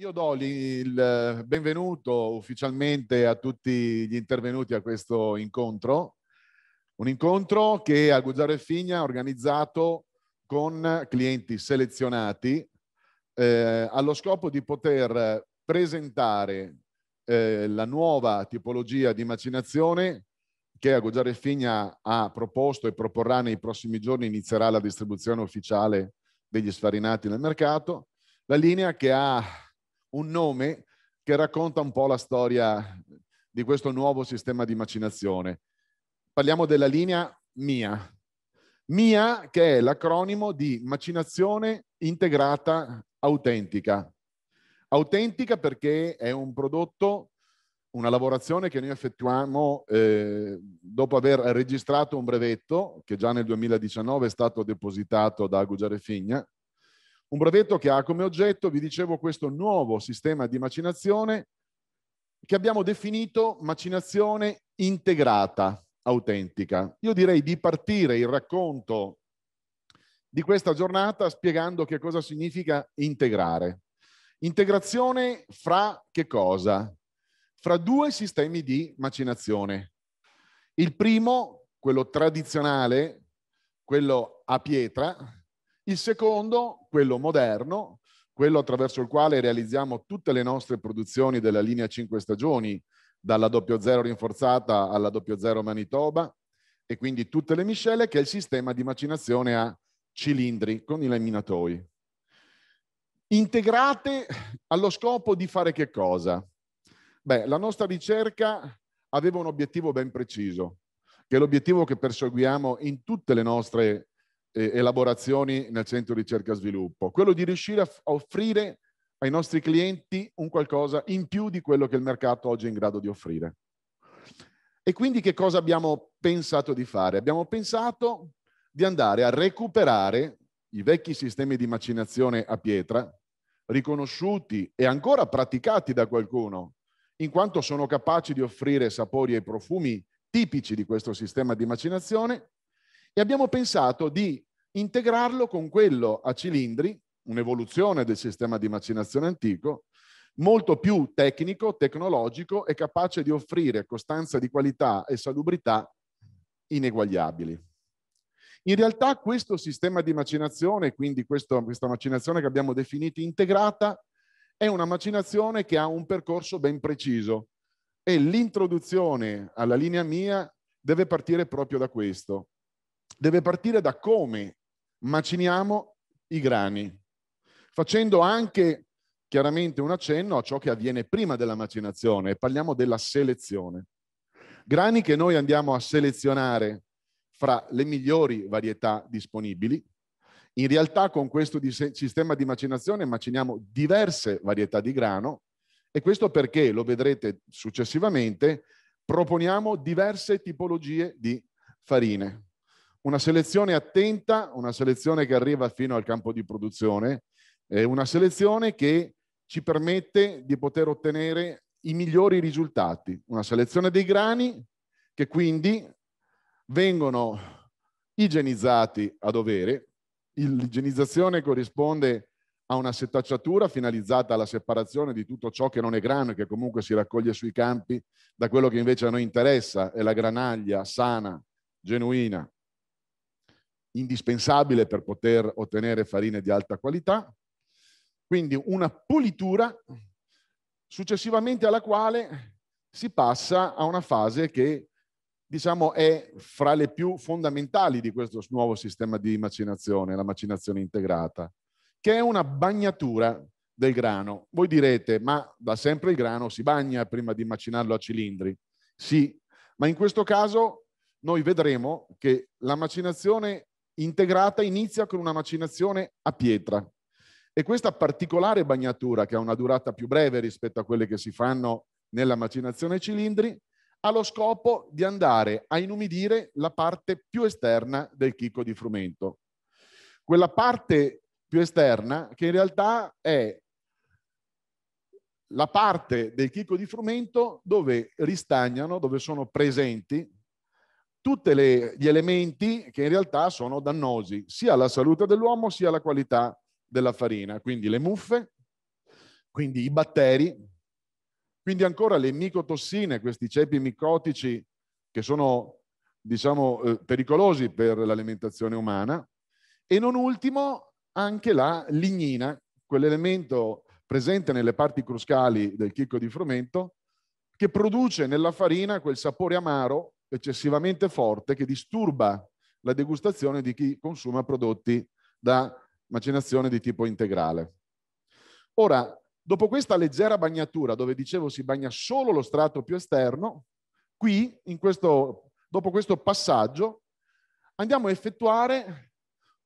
Io do il benvenuto ufficialmente a tutti gli intervenuti a questo incontro, un incontro che a e Figna ha organizzato con clienti selezionati eh, allo scopo di poter presentare eh, la nuova tipologia di macinazione che a e Figna ha proposto e proporrà nei prossimi giorni, inizierà la distribuzione ufficiale degli sfarinati nel mercato, la linea che ha un nome che racconta un po' la storia di questo nuovo sistema di macinazione. Parliamo della linea MIA. MIA che è l'acronimo di macinazione integrata autentica. Autentica perché è un prodotto, una lavorazione che noi effettuiamo eh, dopo aver registrato un brevetto che già nel 2019 è stato depositato da Gugiare Figna un brevetto che ha come oggetto, vi dicevo, questo nuovo sistema di macinazione che abbiamo definito macinazione integrata, autentica. Io direi di partire il racconto di questa giornata spiegando che cosa significa integrare. Integrazione fra che cosa? Fra due sistemi di macinazione. Il primo, quello tradizionale, quello a pietra, il secondo, quello moderno, quello attraverso il quale realizziamo tutte le nostre produzioni della linea 5 stagioni, dalla doppio zero rinforzata alla doppio zero Manitoba e quindi tutte le miscele, che è il sistema di macinazione a cilindri con i laminatoi. Integrate allo scopo di fare che cosa? Beh, la nostra ricerca aveva un obiettivo ben preciso, che è l'obiettivo che perseguiamo in tutte le nostre eh, elaborazioni nel centro ricerca e sviluppo, quello di riuscire a, a offrire ai nostri clienti un qualcosa in più di quello che il mercato oggi è in grado di offrire. E quindi che cosa abbiamo pensato di fare? Abbiamo pensato di andare a recuperare i vecchi sistemi di macinazione a pietra, riconosciuti e ancora praticati da qualcuno, in quanto sono capaci di offrire sapori e profumi tipici di questo sistema di macinazione, e abbiamo pensato di integrarlo con quello a cilindri, un'evoluzione del sistema di macinazione antico, molto più tecnico, tecnologico e capace di offrire costanza di qualità e salubrità ineguagliabili. In realtà questo sistema di macinazione, quindi questo, questa macinazione che abbiamo definito integrata, è una macinazione che ha un percorso ben preciso e l'introduzione alla linea mia deve partire proprio da questo deve partire da come maciniamo i grani, facendo anche chiaramente un accenno a ciò che avviene prima della macinazione e parliamo della selezione. Grani che noi andiamo a selezionare fra le migliori varietà disponibili. In realtà con questo sistema di macinazione maciniamo diverse varietà di grano e questo perché, lo vedrete successivamente, proponiamo diverse tipologie di farine una selezione attenta, una selezione che arriva fino al campo di produzione, eh, una selezione che ci permette di poter ottenere i migliori risultati, una selezione dei grani che quindi vengono igienizzati a dovere. L'igienizzazione corrisponde a una settacciatura finalizzata alla separazione di tutto ciò che non è grano e che comunque si raccoglie sui campi da quello che invece a noi interessa, è la granaglia sana, genuina indispensabile per poter ottenere farine di alta qualità, quindi una pulitura successivamente alla quale si passa a una fase che diciamo, è fra le più fondamentali di questo nuovo sistema di macinazione, la macinazione integrata, che è una bagnatura del grano. Voi direte, ma da sempre il grano si bagna prima di macinarlo a cilindri. Sì, ma in questo caso noi vedremo che la macinazione integrata inizia con una macinazione a pietra e questa particolare bagnatura, che ha una durata più breve rispetto a quelle che si fanno nella macinazione ai cilindri, ha lo scopo di andare a inumidire la parte più esterna del chicco di frumento. Quella parte più esterna che in realtà è la parte del chicco di frumento dove ristagnano, dove sono presenti tutti gli elementi che in realtà sono dannosi sia alla salute dell'uomo sia alla qualità della farina, quindi le muffe, quindi i batteri, quindi ancora le micotossine, questi ceppi micotici che sono diciamo eh, pericolosi per l'alimentazione umana e non ultimo anche la lignina, quell'elemento presente nelle parti cruscali del chicco di frumento che produce nella farina quel sapore amaro eccessivamente forte che disturba la degustazione di chi consuma prodotti da macinazione di tipo integrale. Ora, dopo questa leggera bagnatura, dove dicevo si bagna solo lo strato più esterno, qui, in questo, dopo questo passaggio, andiamo a effettuare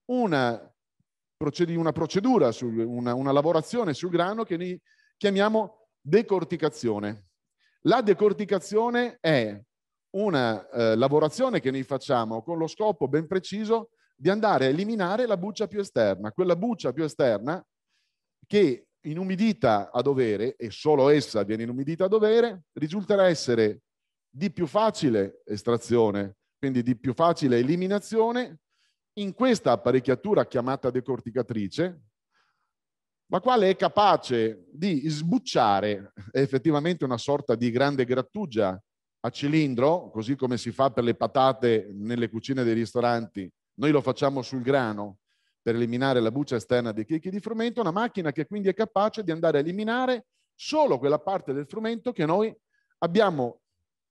una, una procedura, sul, una, una, lavorazione sul grano che noi chiamiamo decorticazione. La decorticazione è una eh, lavorazione che noi facciamo con lo scopo ben preciso di andare a eliminare la buccia più esterna, quella buccia più esterna che inumidita a dovere, e solo essa viene inumidita a dovere, risulterà essere di più facile estrazione, quindi di più facile eliminazione in questa apparecchiatura chiamata decorticatrice, la quale è capace di sbucciare è effettivamente una sorta di grande grattugia a cilindro, così come si fa per le patate nelle cucine dei ristoranti, noi lo facciamo sul grano per eliminare la buccia esterna dei chicchi di frumento, una macchina che quindi è capace di andare a eliminare solo quella parte del frumento che noi abbiamo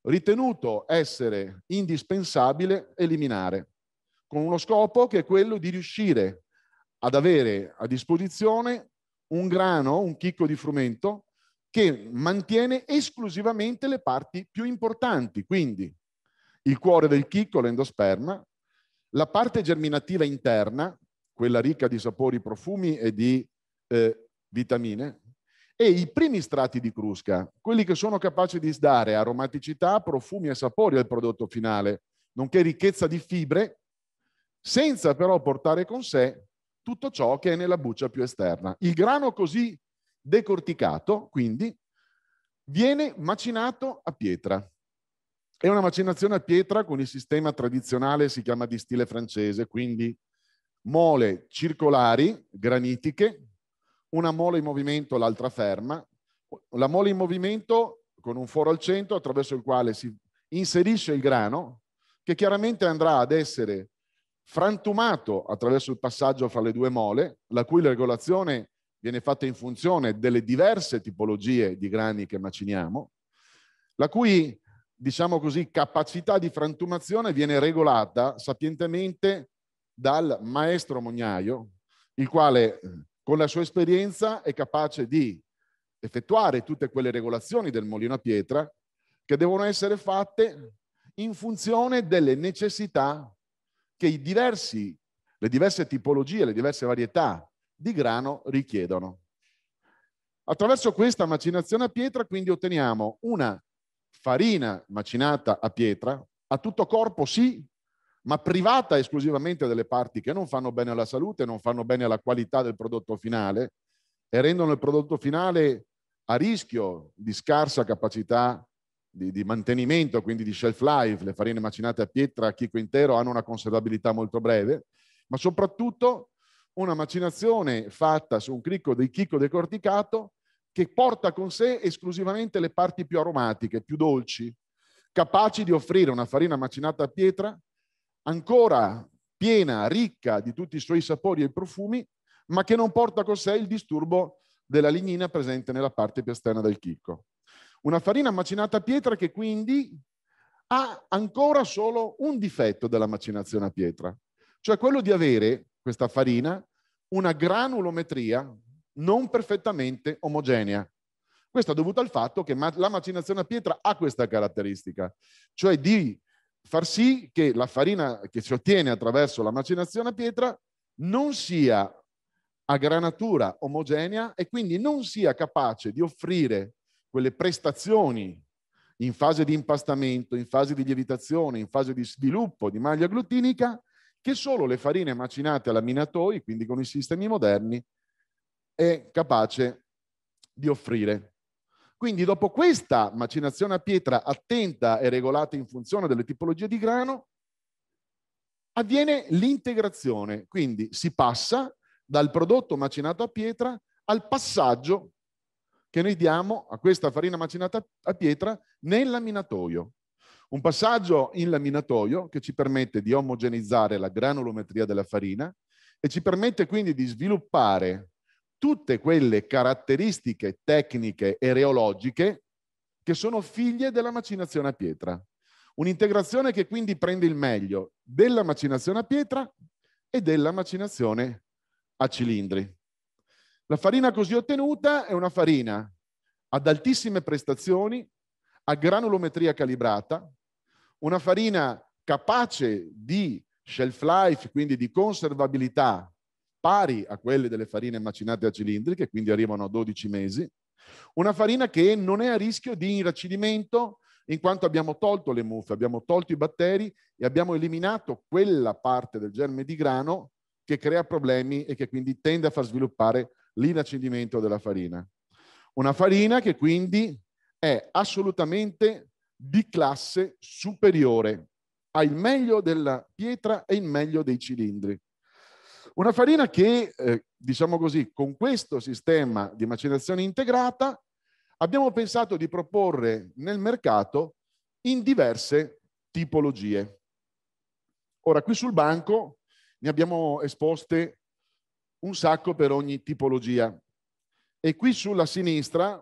ritenuto essere indispensabile eliminare, con uno scopo che è quello di riuscire ad avere a disposizione un grano, un chicco di frumento che mantiene esclusivamente le parti più importanti, quindi il cuore del chicco, l'endosperma, la parte germinativa interna, quella ricca di sapori, profumi e di eh, vitamine, e i primi strati di crusca, quelli che sono capaci di dare aromaticità, profumi e sapori al prodotto finale, nonché ricchezza di fibre, senza però portare con sé tutto ciò che è nella buccia più esterna. Il grano così decorticato, quindi, viene macinato a pietra. È una macinazione a pietra con il sistema tradizionale, si chiama di stile francese, quindi mole circolari, granitiche, una mole in movimento, l'altra ferma. La mole in movimento con un foro al centro attraverso il quale si inserisce il grano, che chiaramente andrà ad essere frantumato attraverso il passaggio fra le due mole, la cui regolazione viene fatta in funzione delle diverse tipologie di grani che maciniamo, la cui, diciamo così, capacità di frantumazione viene regolata sapientemente dal maestro mognaio, il quale eh, con la sua esperienza è capace di effettuare tutte quelle regolazioni del molino a pietra che devono essere fatte in funzione delle necessità che diversi, le diverse tipologie, le diverse varietà di grano richiedono. Attraverso questa macinazione a pietra quindi otteniamo una farina macinata a pietra, a tutto corpo sì, ma privata esclusivamente delle parti che non fanno bene alla salute, non fanno bene alla qualità del prodotto finale e rendono il prodotto finale a rischio di scarsa capacità di, di mantenimento, quindi di shelf life. Le farine macinate a pietra a chicco intero hanno una conservabilità molto breve, ma soprattutto una macinazione fatta su un cricco di chicco decorticato che porta con sé esclusivamente le parti più aromatiche, più dolci, capaci di offrire una farina macinata a pietra ancora piena, ricca di tutti i suoi sapori e profumi, ma che non porta con sé il disturbo della lignina presente nella parte più esterna del chicco. Una farina macinata a pietra che quindi ha ancora solo un difetto della macinazione a pietra, cioè quello di avere questa farina, una granulometria non perfettamente omogenea. Questo è dovuto al fatto che la macinazione a pietra ha questa caratteristica, cioè di far sì che la farina che si ottiene attraverso la macinazione a pietra non sia a granatura omogenea e quindi non sia capace di offrire quelle prestazioni in fase di impastamento, in fase di lievitazione, in fase di sviluppo di maglia glutinica che solo le farine macinate a laminatoi, quindi con i sistemi moderni, è capace di offrire. Quindi dopo questa macinazione a pietra attenta e regolata in funzione delle tipologie di grano, avviene l'integrazione, quindi si passa dal prodotto macinato a pietra al passaggio che noi diamo a questa farina macinata a pietra nel laminatoio. Un passaggio in laminatoio che ci permette di omogeneizzare la granulometria della farina e ci permette quindi di sviluppare tutte quelle caratteristiche tecniche e reologiche che sono figlie della macinazione a pietra. Un'integrazione che quindi prende il meglio della macinazione a pietra e della macinazione a cilindri. La farina così ottenuta è una farina ad altissime prestazioni, a granulometria calibrata, una farina capace di shelf life, quindi di conservabilità pari a quelle delle farine macinate a cilindriche, quindi arrivano a 12 mesi, una farina che non è a rischio di irracidimento in quanto abbiamo tolto le muffe, abbiamo tolto i batteri e abbiamo eliminato quella parte del germe di grano che crea problemi e che quindi tende a far sviluppare l'inacidimento della farina. Una farina che quindi è assolutamente di classe superiore, ha il meglio della pietra e il meglio dei cilindri. Una farina che, eh, diciamo così, con questo sistema di macinazione integrata abbiamo pensato di proporre nel mercato in diverse tipologie. Ora, qui sul banco ne abbiamo esposte un sacco per ogni tipologia. E qui sulla sinistra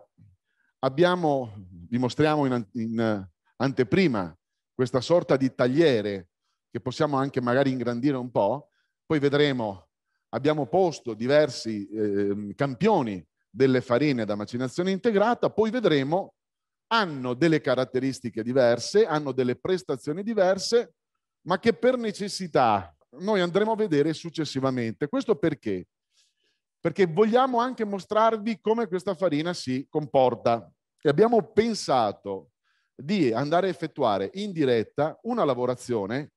abbiamo, vi mostriamo in, in eh, anteprima questa sorta di tagliere che possiamo anche magari ingrandire un po', poi vedremo, abbiamo posto diversi eh, campioni delle farine da macinazione integrata, poi vedremo, hanno delle caratteristiche diverse, hanno delle prestazioni diverse, ma che per necessità noi andremo a vedere successivamente. Questo perché? perché vogliamo anche mostrarvi come questa farina si comporta. E abbiamo pensato di andare a effettuare in diretta una lavorazione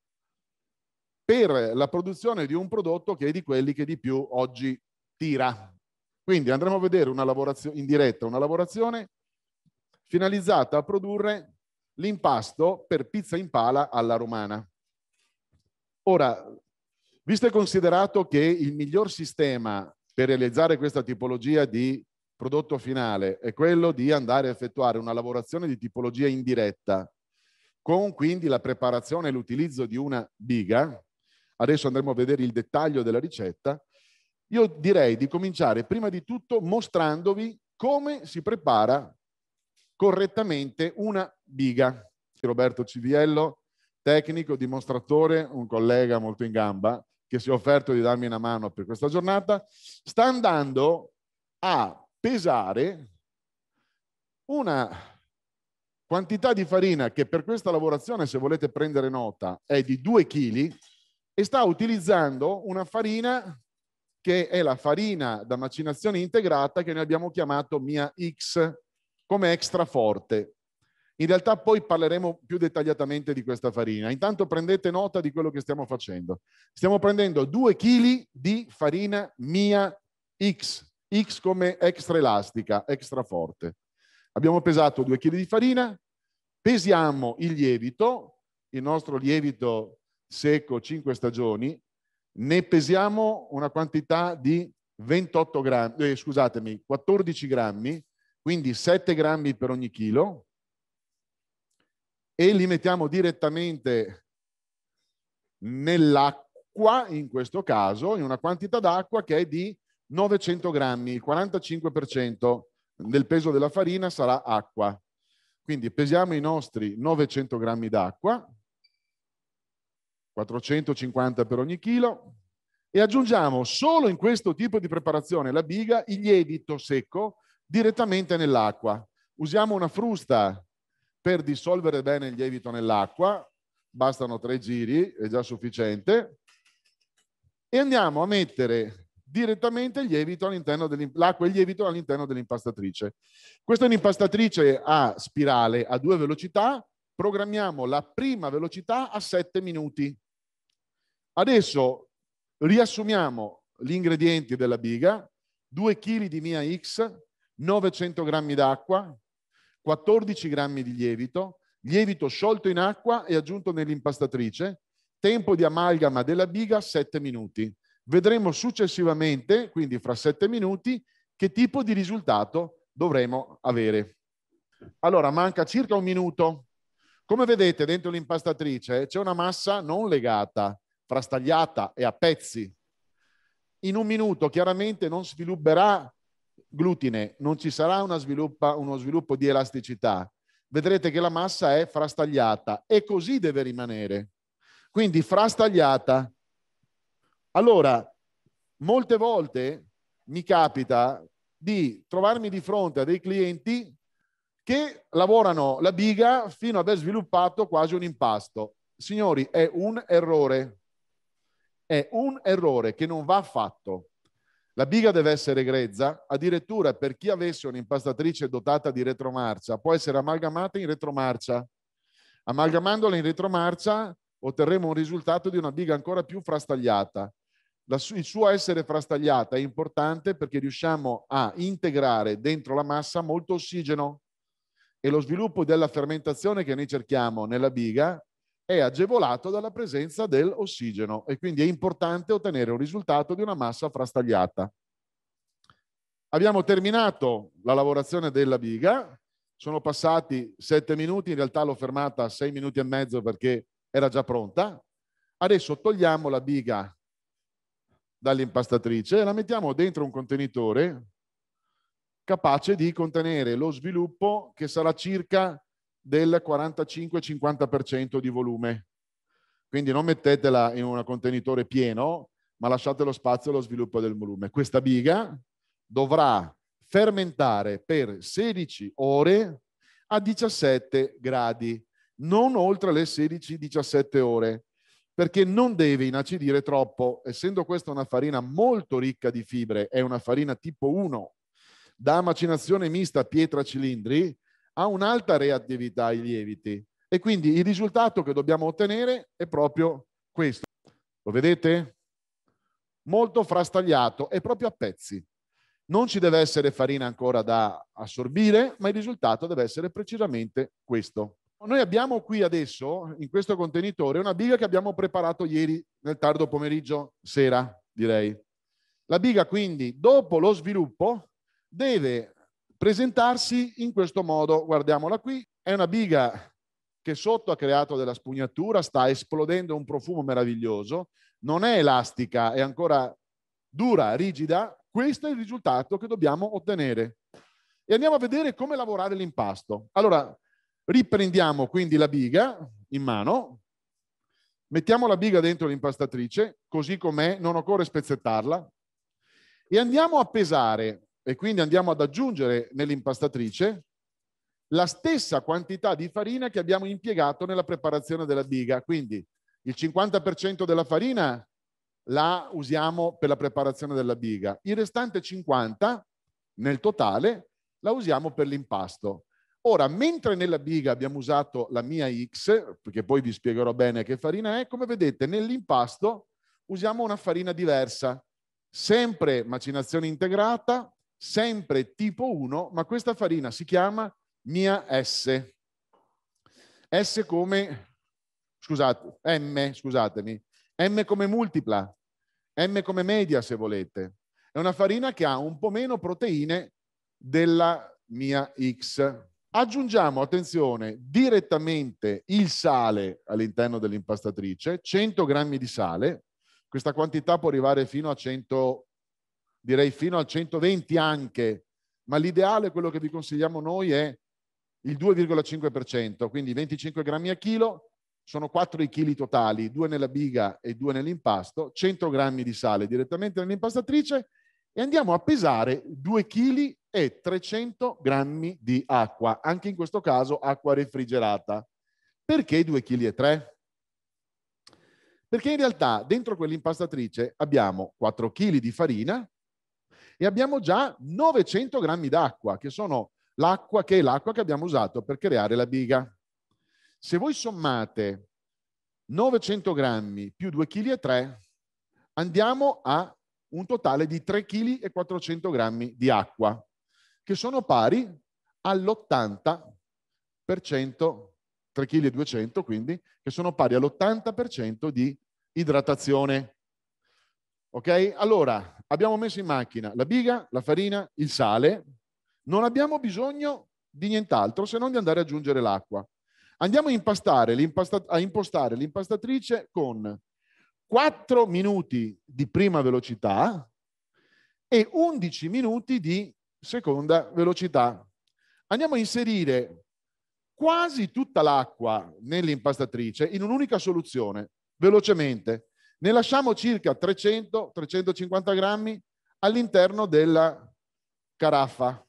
per la produzione di un prodotto che è di quelli che di più oggi tira. Quindi andremo a vedere in diretta una lavorazione finalizzata a produrre l'impasto per pizza in pala alla romana. Ora, visto e considerato che il miglior sistema per realizzare questa tipologia di prodotto finale è quello di andare a effettuare una lavorazione di tipologia indiretta con quindi la preparazione e l'utilizzo di una biga. Adesso andremo a vedere il dettaglio della ricetta. Io direi di cominciare prima di tutto mostrandovi come si prepara correttamente una biga. Roberto Civiello, tecnico, dimostratore, un collega molto in gamba, che si è offerto di darmi una mano per questa giornata, sta andando a pesare una quantità di farina che per questa lavorazione, se volete prendere nota, è di 2 kg e sta utilizzando una farina che è la farina da macinazione integrata che noi abbiamo chiamato Mia X come extra forte. In realtà poi parleremo più dettagliatamente di questa farina. Intanto prendete nota di quello che stiamo facendo. Stiamo prendendo 2 kg di farina mia X, X come extra elastica, extra forte. Abbiamo pesato 2 kg di farina, pesiamo il lievito, il nostro lievito secco 5 stagioni, ne pesiamo una quantità di 28 grammi, eh, scusatemi, 14 grammi, quindi 7 grammi per ogni chilo e li mettiamo direttamente nell'acqua, in questo caso, in una quantità d'acqua che è di 900 grammi, il 45% del peso della farina sarà acqua. Quindi pesiamo i nostri 900 grammi d'acqua, 450 per ogni chilo, e aggiungiamo solo in questo tipo di preparazione la biga il lievito secco direttamente nell'acqua. Usiamo una frusta per dissolvere bene il lievito nell'acqua, bastano tre giri, è già sufficiente, e andiamo a mettere direttamente l'acqua e il lievito all'interno dell'impastatrice. Questa è un'impastatrice a spirale a due velocità, programmiamo la prima velocità a 7 minuti. Adesso riassumiamo gli ingredienti della biga, 2 kg di mia X, 900 g d'acqua, 14 grammi di lievito, lievito sciolto in acqua e aggiunto nell'impastatrice, tempo di amalgama della biga 7 minuti. Vedremo successivamente, quindi fra 7 minuti, che tipo di risultato dovremo avere. Allora, manca circa un minuto. Come vedete, dentro l'impastatrice c'è una massa non legata, frastagliata e a pezzi. In un minuto chiaramente non svilupperà glutine, non ci sarà sviluppa, uno sviluppo di elasticità. Vedrete che la massa è frastagliata e così deve rimanere. Quindi frastagliata. Allora, molte volte mi capita di trovarmi di fronte a dei clienti che lavorano la biga fino ad aver sviluppato quasi un impasto. Signori, è un errore. È un errore che non va fatto. La biga deve essere grezza, addirittura per chi avesse un'impastatrice dotata di retromarcia, può essere amalgamata in retromarcia. Amalgamandola in retromarcia otterremo un risultato di una biga ancora più frastagliata. Su il suo essere frastagliata è importante perché riusciamo a integrare dentro la massa molto ossigeno e lo sviluppo della fermentazione che noi cerchiamo nella biga è agevolato dalla presenza dell'ossigeno e quindi è importante ottenere un risultato di una massa frastagliata. Abbiamo terminato la lavorazione della biga, sono passati sette minuti, in realtà l'ho fermata a sei minuti e mezzo perché era già pronta. Adesso togliamo la biga dall'impastatrice e la mettiamo dentro un contenitore capace di contenere lo sviluppo che sarà circa del 45-50% di volume. Quindi non mettetela in un contenitore pieno, ma lasciate lo spazio allo sviluppo del volume. Questa biga dovrà fermentare per 16 ore a 17 gradi, non oltre le 16-17 ore, perché non deve inacidire troppo. Essendo questa una farina molto ricca di fibre, è una farina tipo 1, da macinazione mista pietra cilindri, ha un'alta reattività ai lieviti e quindi il risultato che dobbiamo ottenere è proprio questo. Lo vedete? Molto frastagliato, e proprio a pezzi. Non ci deve essere farina ancora da assorbire, ma il risultato deve essere precisamente questo. Noi abbiamo qui adesso, in questo contenitore, una biga che abbiamo preparato ieri nel tardo pomeriggio, sera direi. La biga quindi, dopo lo sviluppo, deve presentarsi in questo modo. Guardiamola qui, è una biga che sotto ha creato della spugnatura, sta esplodendo un profumo meraviglioso, non è elastica, è ancora dura, rigida, questo è il risultato che dobbiamo ottenere. E andiamo a vedere come lavorare l'impasto. Allora, riprendiamo quindi la biga in mano, mettiamo la biga dentro l'impastatrice, così com'è, non occorre spezzettarla, e andiamo a pesare e quindi andiamo ad aggiungere nell'impastatrice la stessa quantità di farina che abbiamo impiegato nella preparazione della biga. Quindi il 50% della farina la usiamo per la preparazione della biga, il restante 50% nel totale la usiamo per l'impasto. Ora, mentre nella biga abbiamo usato la mia X, perché poi vi spiegherò bene che farina è, come vedete nell'impasto usiamo una farina diversa, sempre macinazione integrata, sempre tipo 1, ma questa farina si chiama mia S. S come, scusate, M, scusatemi, M come multipla, M come media se volete. È una farina che ha un po' meno proteine della mia X. Aggiungiamo, attenzione, direttamente il sale all'interno dell'impastatrice, 100 grammi di sale, questa quantità può arrivare fino a 100 grammi direi fino al 120 anche, ma l'ideale, quello che vi consigliamo noi, è il 2,5%, quindi 25 grammi a chilo, sono 4 i chili totali, 2 nella biga e 2 nell'impasto, 100 grammi di sale direttamente nell'impastatrice e andiamo a pesare 2 kg e 300 grammi di acqua, anche in questo caso acqua refrigerata. Perché 2 kg e 3? Perché in realtà dentro quell'impastatrice abbiamo 4 kg di farina, e abbiamo già 900 grammi d'acqua, che sono l'acqua che è l'acqua che abbiamo usato per creare la biga. Se voi sommate 900 grammi più 2,3 kg, andiamo a un totale di 3,4 kg di acqua, che sono pari all'80%, 3,2 kg quindi, che sono pari all'80% di idratazione. Ok? Allora, abbiamo messo in macchina la biga, la farina, il sale, non abbiamo bisogno di nient'altro se non di andare ad aggiungere l'acqua. Andiamo a, impastare, a impostare l'impastatrice con 4 minuti di prima velocità e 11 minuti di seconda velocità. Andiamo a inserire quasi tutta l'acqua nell'impastatrice in un'unica soluzione, velocemente. Ne lasciamo circa 300-350 grammi all'interno della caraffa.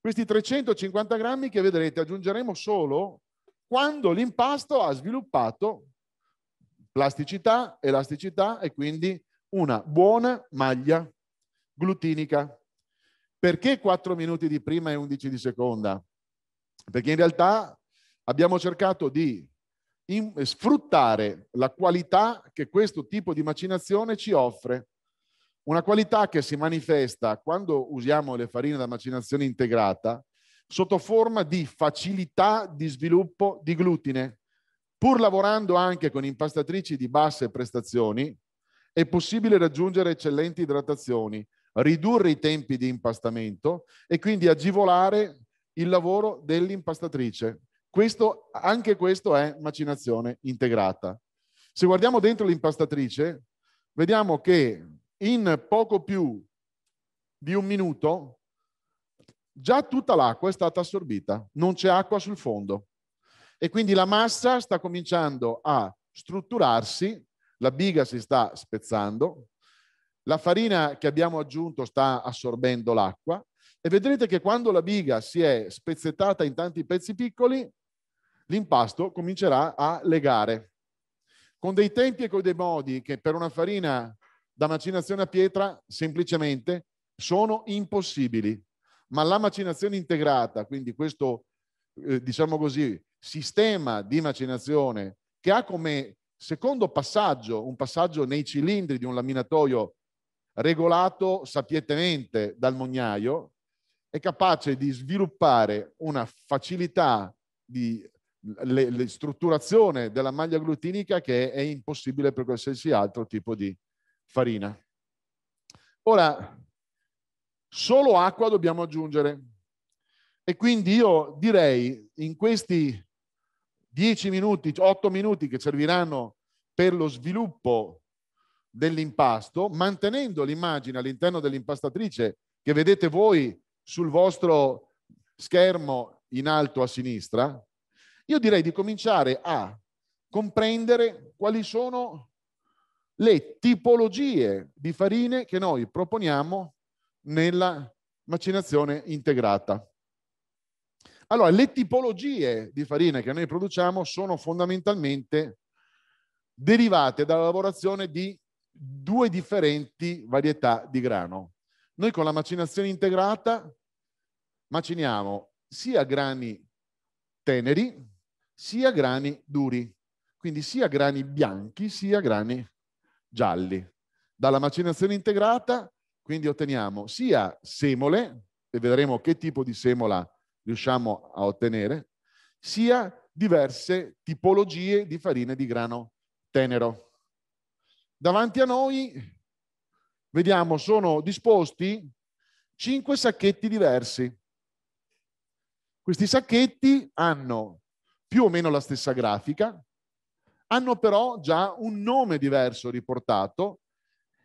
Questi 350 grammi che vedrete aggiungeremo solo quando l'impasto ha sviluppato plasticità, elasticità e quindi una buona maglia glutinica. Perché 4 minuti di prima e 11 di seconda? Perché in realtà abbiamo cercato di in, eh, sfruttare la qualità che questo tipo di macinazione ci offre. Una qualità che si manifesta quando usiamo le farine da macinazione integrata sotto forma di facilità di sviluppo di glutine. Pur lavorando anche con impastatrici di basse prestazioni, è possibile raggiungere eccellenti idratazioni, ridurre i tempi di impastamento e quindi agevolare il lavoro dell'impastatrice. Questo, anche questo è macinazione integrata. Se guardiamo dentro l'impastatrice, vediamo che in poco più di un minuto già tutta l'acqua è stata assorbita, non c'è acqua sul fondo. E quindi la massa sta cominciando a strutturarsi, la biga si sta spezzando, la farina che abbiamo aggiunto sta assorbendo l'acqua e vedrete che quando la biga si è spezzettata in tanti pezzi piccoli, l'impasto comincerà a legare. Con dei tempi e con dei modi che per una farina da macinazione a pietra semplicemente sono impossibili, ma la macinazione integrata, quindi questo eh, diciamo così, sistema di macinazione che ha come secondo passaggio un passaggio nei cilindri di un laminatoio regolato sapientemente dal mognaio, è capace di sviluppare una facilità di le, le strutturazione della maglia glutinica che è impossibile per qualsiasi altro tipo di farina. Ora, solo acqua dobbiamo aggiungere. E quindi io direi in questi 10 minuti, 8 minuti che serviranno per lo sviluppo dell'impasto, mantenendo l'immagine all'interno dell'impastatrice che vedete voi sul vostro schermo in alto a sinistra, io direi di cominciare a comprendere quali sono le tipologie di farine che noi proponiamo nella macinazione integrata. Allora, le tipologie di farine che noi produciamo sono fondamentalmente derivate dalla lavorazione di due differenti varietà di grano. Noi con la macinazione integrata maciniamo sia grani teneri, sia grani duri, quindi sia grani bianchi sia grani gialli. Dalla macinazione integrata quindi otteniamo sia semole, e vedremo che tipo di semola riusciamo a ottenere, sia diverse tipologie di farine di grano tenero. Davanti a noi, vediamo, sono disposti cinque sacchetti diversi. Questi sacchetti hanno più o meno la stessa grafica, hanno però già un nome diverso riportato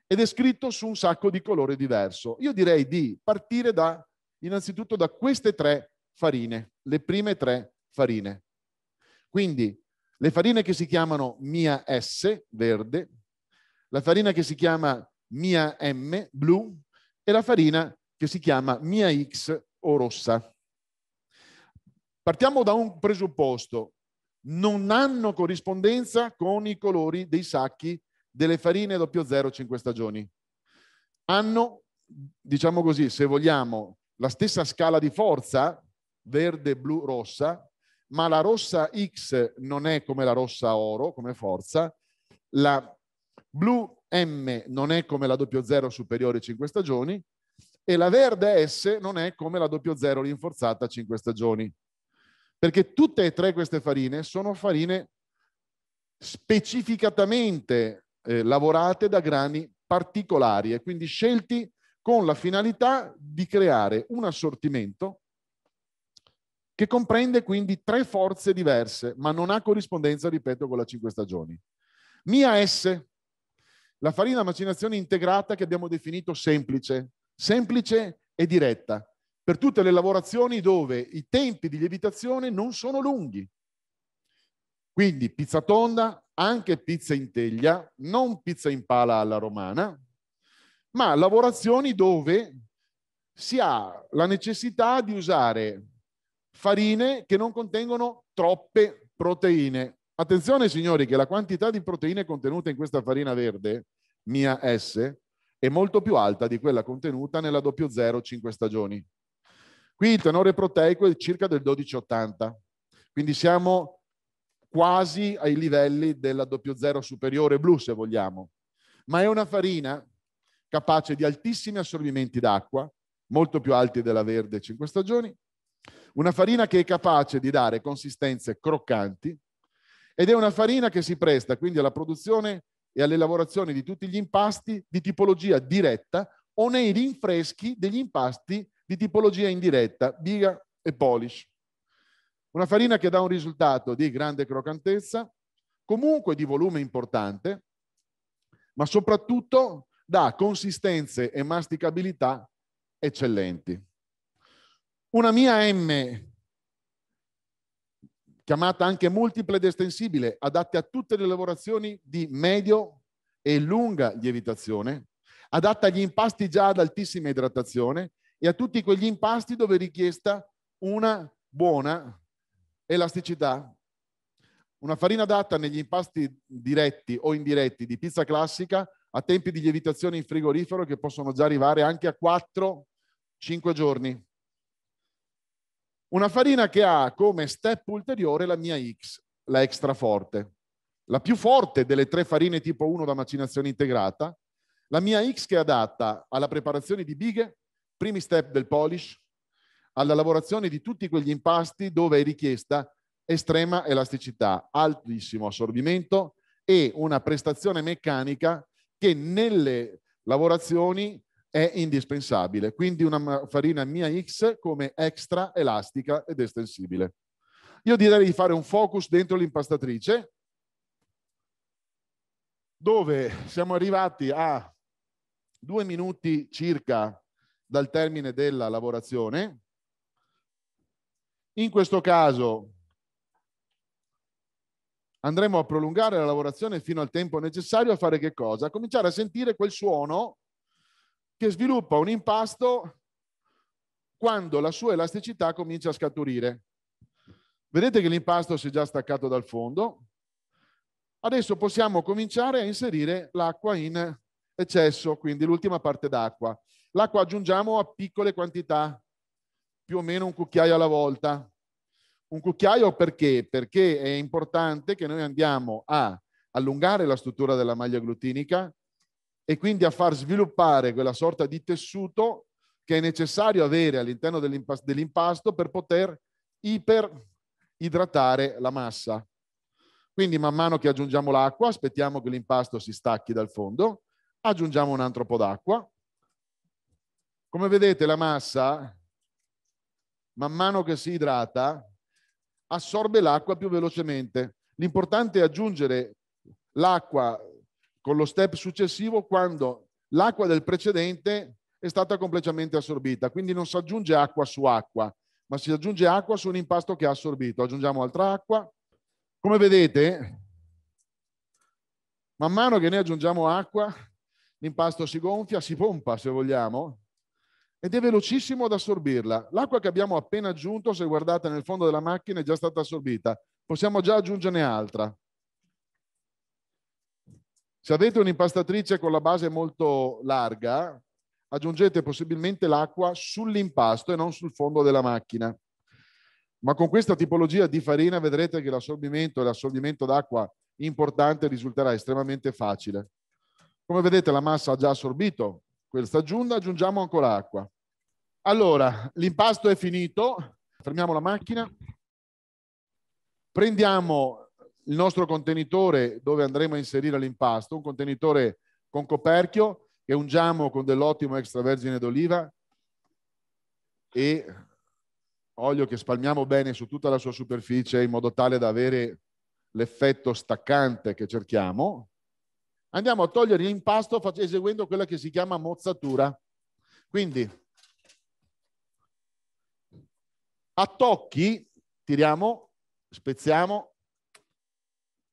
ed è scritto su un sacco di colore diverso. Io direi di partire da, innanzitutto da queste tre farine, le prime tre farine. Quindi le farine che si chiamano mia S, verde, la farina che si chiama mia M, blu, e la farina che si chiama mia X o rossa. Partiamo da un presupposto. Non hanno corrispondenza con i colori dei sacchi delle farine doppio zero 5 stagioni. Hanno, diciamo così, se vogliamo, la stessa scala di forza, verde, blu, rossa, ma la rossa X non è come la rossa oro, come forza, la blu M non è come la doppio zero superiore 5 stagioni e la verde S non è come la doppio zero rinforzata 5 stagioni perché tutte e tre queste farine sono farine specificatamente eh, lavorate da grani particolari e quindi scelti con la finalità di creare un assortimento che comprende quindi tre forze diverse, ma non ha corrispondenza, ripeto, con la cinque stagioni. Mia S, la farina macinazione integrata che abbiamo definito semplice, semplice e diretta per tutte le lavorazioni dove i tempi di lievitazione non sono lunghi. Quindi pizza tonda, anche pizza in teglia, non pizza in pala alla romana, ma lavorazioni dove si ha la necessità di usare farine che non contengono troppe proteine. Attenzione signori che la quantità di proteine contenuta in questa farina verde, mia S, è molto più alta di quella contenuta nella zero 5 stagioni. Qui il tenore proteico è circa del 1280, quindi siamo quasi ai livelli della zero superiore blu, se vogliamo. Ma è una farina capace di altissimi assorbimenti d'acqua, molto più alti della verde 5 stagioni, una farina che è capace di dare consistenze croccanti ed è una farina che si presta quindi alla produzione e all'elaborazione di tutti gli impasti di tipologia diretta o nei rinfreschi degli impasti di tipologia indiretta, biga e polish. Una farina che dà un risultato di grande croccantezza, comunque di volume importante, ma soprattutto dà consistenze e masticabilità eccellenti. Una mia M, chiamata anche multiple ed estensibile, adatta a tutte le lavorazioni di medio e lunga lievitazione, adatta agli impasti già ad altissima idratazione, e a tutti quegli impasti dove è richiesta una buona elasticità. Una farina adatta negli impasti diretti o indiretti di pizza classica a tempi di lievitazione in frigorifero che possono già arrivare anche a 4-5 giorni. Una farina che ha come step ulteriore la mia X, la extra forte, la più forte delle tre farine tipo 1 da macinazione integrata, la mia X che è adatta alla preparazione di bighe, primi step del polish, alla lavorazione di tutti quegli impasti dove è richiesta estrema elasticità, altissimo assorbimento e una prestazione meccanica che nelle lavorazioni è indispensabile. Quindi una farina Mia X come extra elastica ed estensibile. Io direi di fare un focus dentro l'impastatrice dove siamo arrivati a due minuti circa dal termine della lavorazione. In questo caso andremo a prolungare la lavorazione fino al tempo necessario a fare che cosa? A cominciare a sentire quel suono che sviluppa un impasto quando la sua elasticità comincia a scaturire. Vedete che l'impasto si è già staccato dal fondo. Adesso possiamo cominciare a inserire l'acqua in eccesso, quindi l'ultima parte d'acqua. L'acqua aggiungiamo a piccole quantità, più o meno un cucchiaio alla volta. Un cucchiaio perché? Perché è importante che noi andiamo a allungare la struttura della maglia glutinica e quindi a far sviluppare quella sorta di tessuto che è necessario avere all'interno dell'impasto per poter iperidratare la massa. Quindi man mano che aggiungiamo l'acqua, aspettiamo che l'impasto si stacchi dal fondo, aggiungiamo un altro po' d'acqua, come vedete la massa, man mano che si idrata, assorbe l'acqua più velocemente. L'importante è aggiungere l'acqua con lo step successivo quando l'acqua del precedente è stata completamente assorbita. Quindi non si aggiunge acqua su acqua, ma si aggiunge acqua su un impasto che ha assorbito. Aggiungiamo altra acqua. Come vedete, man mano che ne aggiungiamo acqua, l'impasto si gonfia, si pompa se vogliamo, ed è velocissimo ad assorbirla. L'acqua che abbiamo appena aggiunto, se guardate nel fondo della macchina, è già stata assorbita. Possiamo già aggiungerne altra. Se avete un'impastatrice con la base molto larga, aggiungete possibilmente l'acqua sull'impasto e non sul fondo della macchina. Ma con questa tipologia di farina vedrete che l'assorbimento e l'assorbimento d'acqua importante risulterà estremamente facile. Come vedete la massa ha già assorbito questa giunta, aggiungiamo ancora acqua. Allora, l'impasto è finito, fermiamo la macchina, prendiamo il nostro contenitore dove andremo a inserire l'impasto, un contenitore con coperchio che ungiamo con dell'ottimo extravergine d'oliva e olio che spalmiamo bene su tutta la sua superficie in modo tale da avere l'effetto staccante che cerchiamo, andiamo a togliere l'impasto eseguendo quella che si chiama mozzatura. Quindi a tocchi tiriamo, spezziamo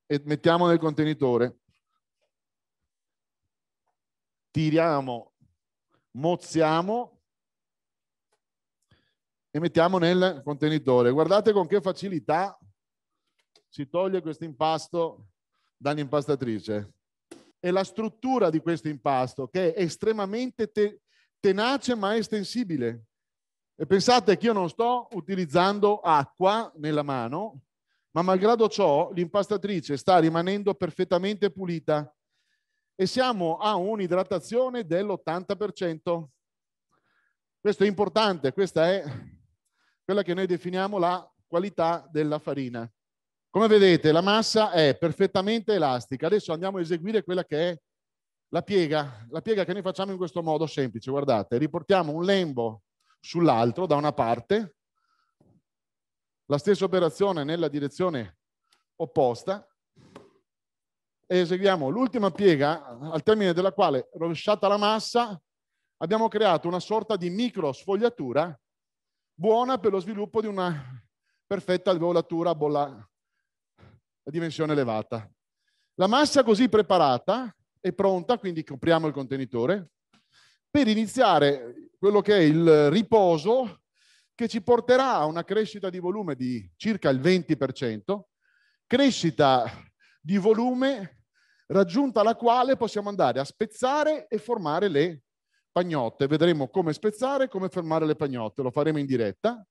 e mettiamo nel contenitore. Tiriamo, mozziamo e mettiamo nel contenitore. Guardate con che facilità si toglie questo impasto dall'impastatrice è la struttura di questo impasto che è estremamente te tenace ma estensibile. E pensate che io non sto utilizzando acqua nella mano, ma malgrado ciò l'impastatrice sta rimanendo perfettamente pulita e siamo a un'idratazione dell'80%. Questo è importante, questa è quella che noi definiamo la qualità della farina. Come vedete la massa è perfettamente elastica. Adesso andiamo a eseguire quella che è la piega. La piega che noi facciamo in questo modo semplice, guardate, riportiamo un lembo sull'altro da una parte, la stessa operazione nella direzione opposta e eseguiamo l'ultima piega al termine della quale rovesciata la massa abbiamo creato una sorta di micro sfogliatura buona per lo sviluppo di una perfetta alveolatura bolla la dimensione elevata. La massa così preparata è pronta, quindi copriamo il contenitore, per iniziare quello che è il riposo che ci porterà a una crescita di volume di circa il 20%, crescita di volume raggiunta la quale possiamo andare a spezzare e formare le pagnotte. Vedremo come spezzare e come formare le pagnotte, lo faremo in diretta.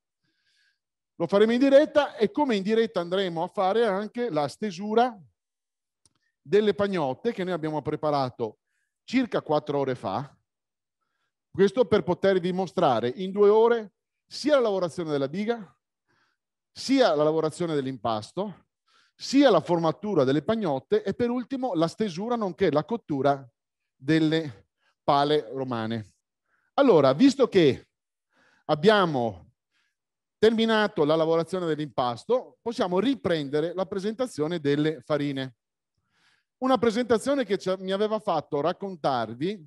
Lo faremo in diretta e come in diretta andremo a fare anche la stesura delle pagnotte che noi abbiamo preparato circa quattro ore fa. Questo per poter dimostrare in due ore sia la lavorazione della biga, sia la lavorazione dell'impasto, sia la formatura delle pagnotte e per ultimo la stesura nonché la cottura delle pale romane. Allora, visto che abbiamo Terminato la lavorazione dell'impasto, possiamo riprendere la presentazione delle farine. Una presentazione che mi aveva fatto raccontarvi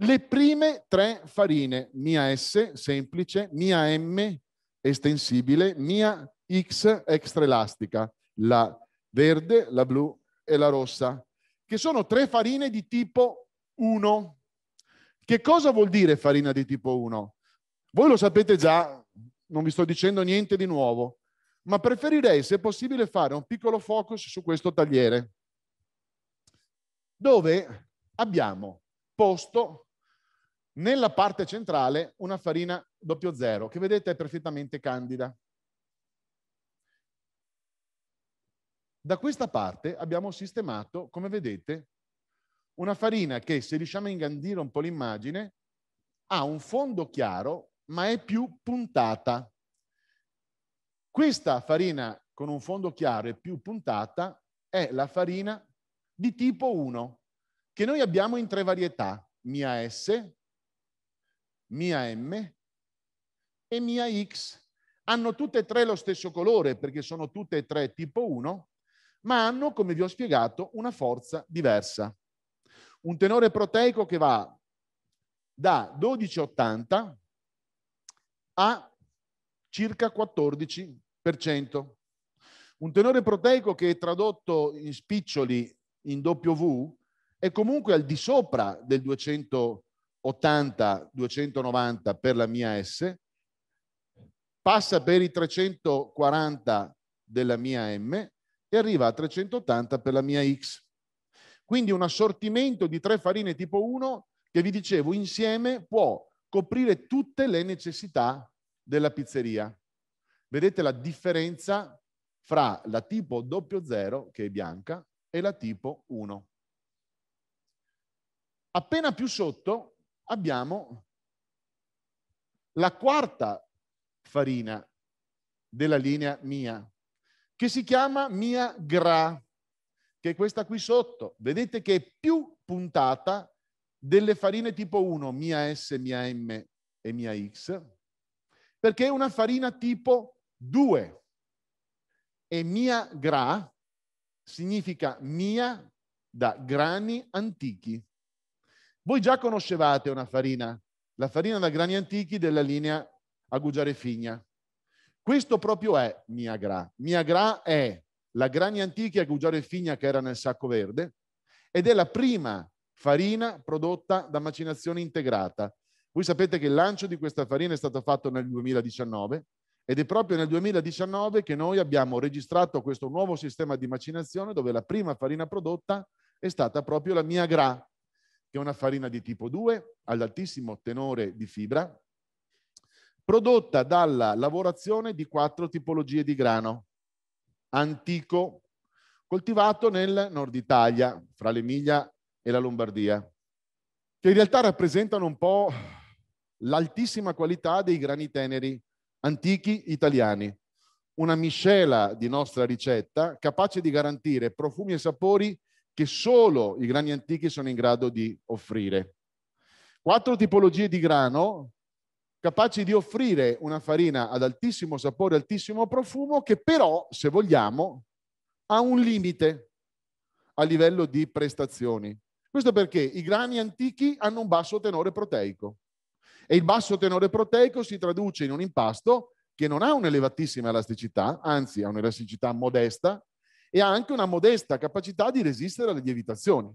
le prime tre farine, mia S semplice, mia M estensibile, mia X extraelastica, la verde, la blu e la rossa, che sono tre farine di tipo 1. Che cosa vuol dire farina di tipo 1? Voi lo sapete già non vi sto dicendo niente di nuovo, ma preferirei, se possibile, fare un piccolo focus su questo tagliere, dove abbiamo posto nella parte centrale una farina doppio zero, che vedete è perfettamente candida. Da questa parte abbiamo sistemato, come vedete, una farina che, se riusciamo a ingandire un po' l'immagine, ha un fondo chiaro ma è più puntata. Questa farina con un fondo chiaro e più puntata è la farina di tipo 1, che noi abbiamo in tre varietà, mia S, mia M e mia X. Hanno tutte e tre lo stesso colore perché sono tutte e tre tipo 1, ma hanno, come vi ho spiegato, una forza diversa. Un tenore proteico che va da 12,80 a circa 14%. Un tenore proteico che è tradotto in spiccioli in W è comunque al di sopra del 280-290 per la mia S, passa per i 340 della mia M e arriva a 380 per la mia X. Quindi un assortimento di tre farine tipo 1 che vi dicevo insieme può coprire tutte le necessità della pizzeria. Vedete la differenza fra la tipo 00, che è bianca, e la tipo 1. Appena più sotto abbiamo la quarta farina della linea mia, che si chiama mia gra, che è questa qui sotto. Vedete che è più puntata delle farine tipo 1, mia S, mia M e mia X, perché è una farina tipo 2. E mia gra significa mia da grani antichi. Voi già conoscevate una farina, la farina da grani antichi della linea Agugiare-Figna. Questo proprio è mia gra. Mia gra è la grani antichi Agugiare-Figna che era nel sacco verde ed è la prima farina prodotta da macinazione integrata. Voi sapete che il lancio di questa farina è stato fatto nel 2019 ed è proprio nel 2019 che noi abbiamo registrato questo nuovo sistema di macinazione dove la prima farina prodotta è stata proprio la mia gra, che è una farina di tipo 2 all'altissimo tenore di fibra, prodotta dalla lavorazione di quattro tipologie di grano antico coltivato nel nord Italia, fra l'Emilia e la Lombardia, che in realtà rappresentano un po' l'altissima qualità dei grani teneri antichi italiani, una miscela di nostra ricetta capace di garantire profumi e sapori che solo i grani antichi sono in grado di offrire. Quattro tipologie di grano capaci di offrire una farina ad altissimo sapore, altissimo profumo, che però, se vogliamo, ha un limite a livello di prestazioni. Questo perché i grani antichi hanno un basso tenore proteico e il basso tenore proteico si traduce in un impasto che non ha un'elevatissima elasticità, anzi ha un'elasticità modesta e ha anche una modesta capacità di resistere alle lievitazioni.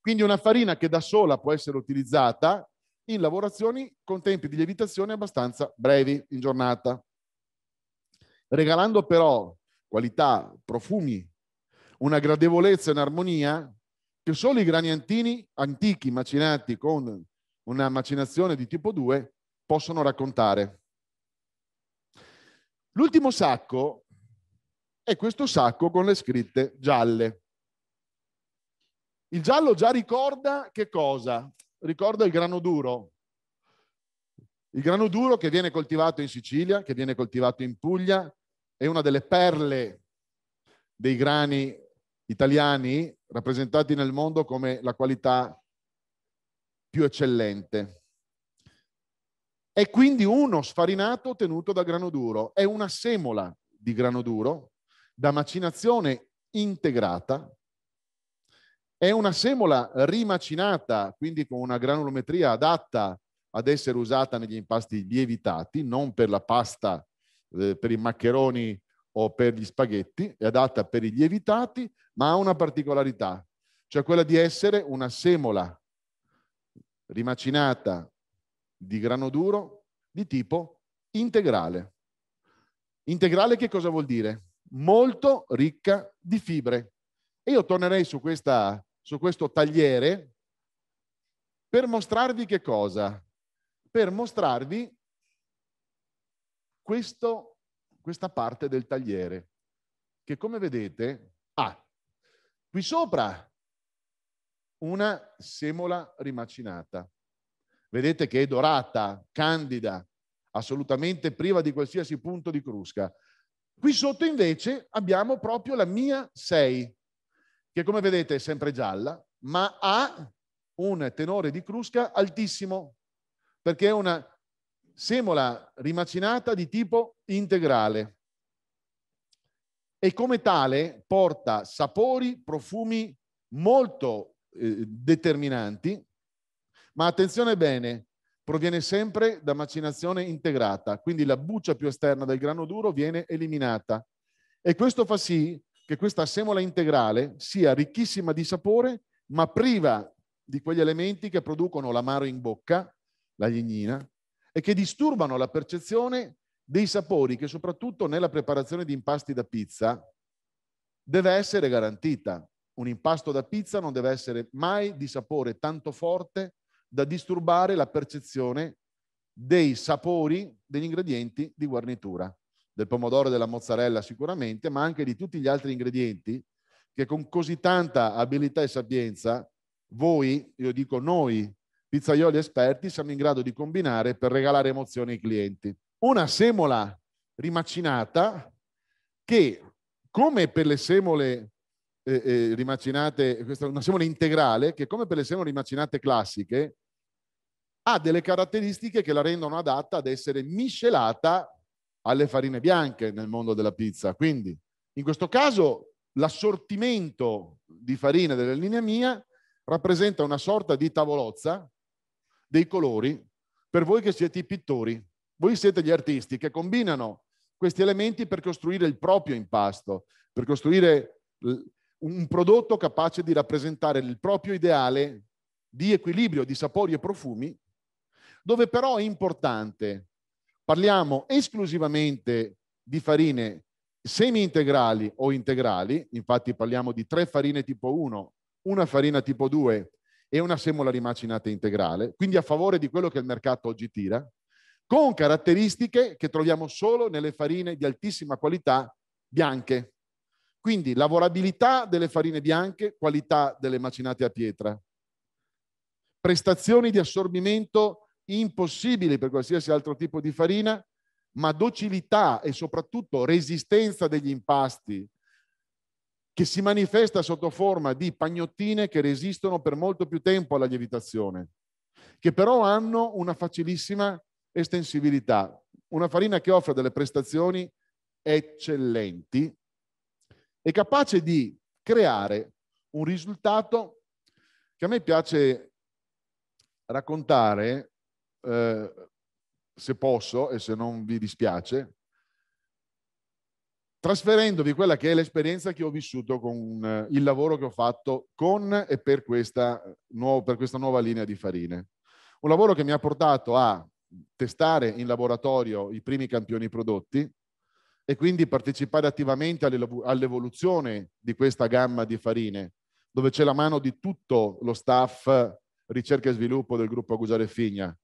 Quindi una farina che da sola può essere utilizzata in lavorazioni con tempi di lievitazione abbastanza brevi in giornata, regalando però qualità, profumi, una gradevolezza e un'armonia che solo i grani antini, antichi macinati con una macinazione di tipo 2 possono raccontare. L'ultimo sacco è questo sacco con le scritte gialle. Il giallo già ricorda che cosa? Ricorda il grano duro. Il grano duro che viene coltivato in Sicilia, che viene coltivato in Puglia, è una delle perle dei grani italiani rappresentati nel mondo come la qualità più eccellente. È quindi uno sfarinato ottenuto da grano duro, è una semola di grano duro da macinazione integrata, è una semola rimacinata, quindi con una granulometria adatta ad essere usata negli impasti lievitati, non per la pasta, eh, per i maccheroni o per gli spaghetti, è adatta per i lievitati, ma ha una particolarità, cioè quella di essere una semola rimacinata di grano duro di tipo integrale. Integrale che cosa vuol dire? Molto ricca di fibre. E io tornerei su, questa, su questo tagliere per mostrarvi che cosa? Per mostrarvi questo questa parte del tagliere che come vedete ha qui sopra una semola rimacinata. Vedete che è dorata, candida, assolutamente priva di qualsiasi punto di crusca. Qui sotto invece abbiamo proprio la mia 6, che come vedete è sempre gialla, ma ha un tenore di crusca altissimo, perché è una semola rimacinata di tipo integrale e come tale porta sapori, profumi molto eh, determinanti, ma attenzione bene, proviene sempre da macinazione integrata, quindi la buccia più esterna del grano duro viene eliminata e questo fa sì che questa semola integrale sia ricchissima di sapore, ma priva di quegli elementi che producono l'amaro in bocca, la lignina, e che disturbano la percezione dei sapori che soprattutto nella preparazione di impasti da pizza deve essere garantita. Un impasto da pizza non deve essere mai di sapore tanto forte da disturbare la percezione dei sapori degli ingredienti di guarnitura, del pomodoro e della mozzarella sicuramente, ma anche di tutti gli altri ingredienti che con così tanta abilità e sapienza voi, io dico noi, pizzaioli esperti siamo in grado di combinare per regalare emozioni ai clienti. Una semola rimacinata che, come per le semole eh, eh, rimacinate, questa è una semola integrale, che come per le semole rimacinate classiche, ha delle caratteristiche che la rendono adatta ad essere miscelata alle farine bianche nel mondo della pizza. Quindi, in questo caso, l'assortimento di farine della linea mia rappresenta una sorta di tavolozza dei colori, per voi che siete i pittori, voi siete gli artisti che combinano questi elementi per costruire il proprio impasto, per costruire un prodotto capace di rappresentare il proprio ideale di equilibrio di sapori e profumi, dove però è importante, parliamo esclusivamente di farine semi-integrali o integrali, infatti parliamo di tre farine tipo 1, una farina tipo 2 e una semola rimacinata integrale, quindi a favore di quello che il mercato oggi tira, con caratteristiche che troviamo solo nelle farine di altissima qualità bianche. Quindi lavorabilità delle farine bianche, qualità delle macinate a pietra, prestazioni di assorbimento impossibili per qualsiasi altro tipo di farina, ma docilità e soprattutto resistenza degli impasti che si manifesta sotto forma di pagnottine che resistono per molto più tempo alla lievitazione, che però hanno una facilissima estensibilità. Una farina che offre delle prestazioni eccellenti, è capace di creare un risultato che a me piace raccontare, eh, se posso e se non vi dispiace, trasferendovi quella che è l'esperienza che ho vissuto con eh, il lavoro che ho fatto con e per questa, eh, nuova, per questa nuova linea di farine. Un lavoro che mi ha portato a testare in laboratorio i primi campioni prodotti e quindi partecipare attivamente all'evoluzione di questa gamma di farine, dove c'è la mano di tutto lo staff eh, ricerca e sviluppo del gruppo Gusare Figna,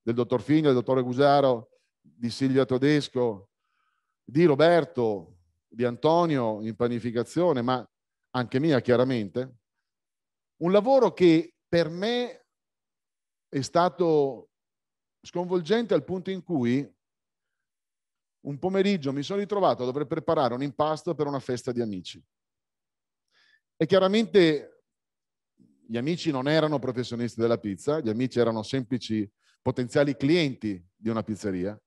del dottor Figna, del dottore Gusaro, di Silvia Todesco, di Roberto, di Antonio in panificazione, ma anche mia chiaramente, un lavoro che per me è stato sconvolgente al punto in cui un pomeriggio mi sono ritrovato a dover preparare un impasto per una festa di amici. E chiaramente gli amici non erano professionisti della pizza, gli amici erano semplici potenziali clienti di una pizzeria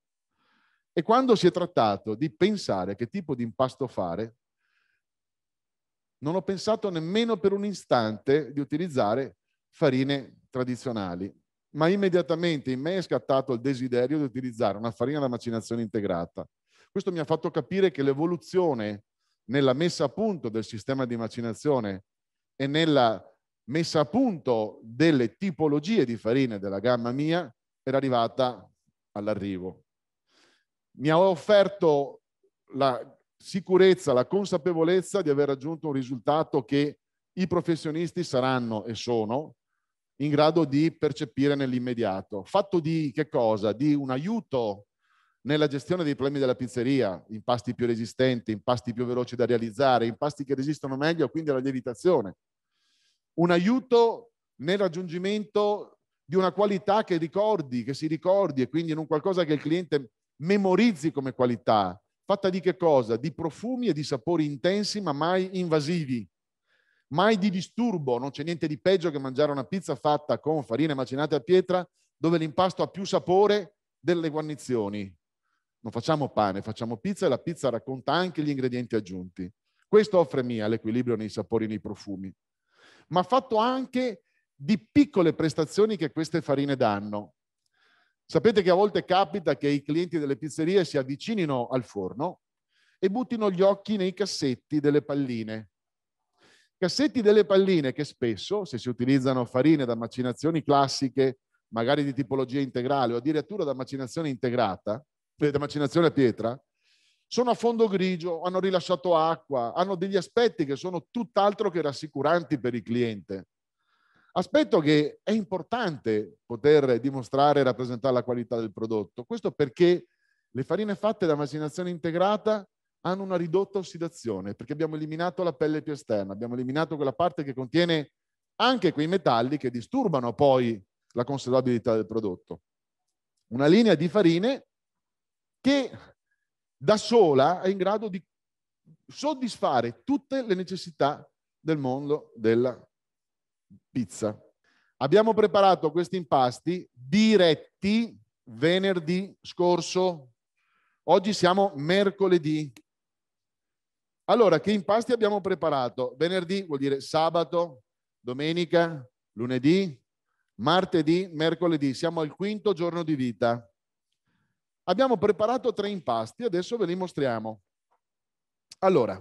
e quando si è trattato di pensare che tipo di impasto fare, non ho pensato nemmeno per un istante di utilizzare farine tradizionali, ma immediatamente in me è scattato il desiderio di utilizzare una farina da macinazione integrata. Questo mi ha fatto capire che l'evoluzione nella messa a punto del sistema di macinazione e nella messa a punto delle tipologie di farine della gamma mia era arrivata all'arrivo mi ha offerto la sicurezza, la consapevolezza di aver raggiunto un risultato che i professionisti saranno e sono in grado di percepire nell'immediato. Fatto di che cosa? Di un aiuto nella gestione dei problemi della pizzeria, impasti più resistenti, impasti più veloci da realizzare, impasti che resistono meglio, quindi alla lievitazione. Un aiuto nel raggiungimento di una qualità che ricordi, che si ricordi e quindi in un qualcosa che il cliente memorizzi come qualità, fatta di che cosa? Di profumi e di sapori intensi ma mai invasivi, mai di disturbo, non c'è niente di peggio che mangiare una pizza fatta con farine macinate a pietra dove l'impasto ha più sapore delle guarnizioni. Non facciamo pane, facciamo pizza e la pizza racconta anche gli ingredienti aggiunti. Questo offre mia l'equilibrio nei sapori e nei profumi, ma fatto anche di piccole prestazioni che queste farine danno. Sapete che a volte capita che i clienti delle pizzerie si avvicinino al forno e buttino gli occhi nei cassetti delle palline. Cassetti delle palline che spesso, se si utilizzano farine da macinazioni classiche, magari di tipologia integrale o addirittura da macinazione integrata, eh, da macinazione a pietra, sono a fondo grigio, hanno rilasciato acqua, hanno degli aspetti che sono tutt'altro che rassicuranti per il cliente. Aspetto che è importante poter dimostrare e rappresentare la qualità del prodotto. Questo perché le farine fatte da macinazione integrata hanno una ridotta ossidazione, perché abbiamo eliminato la pelle più esterna, abbiamo eliminato quella parte che contiene anche quei metalli che disturbano poi la conservabilità del prodotto. Una linea di farine che da sola è in grado di soddisfare tutte le necessità del mondo della pizza. Abbiamo preparato questi impasti diretti venerdì scorso. Oggi siamo mercoledì. Allora, che impasti abbiamo preparato? Venerdì vuol dire sabato, domenica, lunedì, martedì, mercoledì. Siamo al quinto giorno di vita. Abbiamo preparato tre impasti, adesso ve li mostriamo. Allora,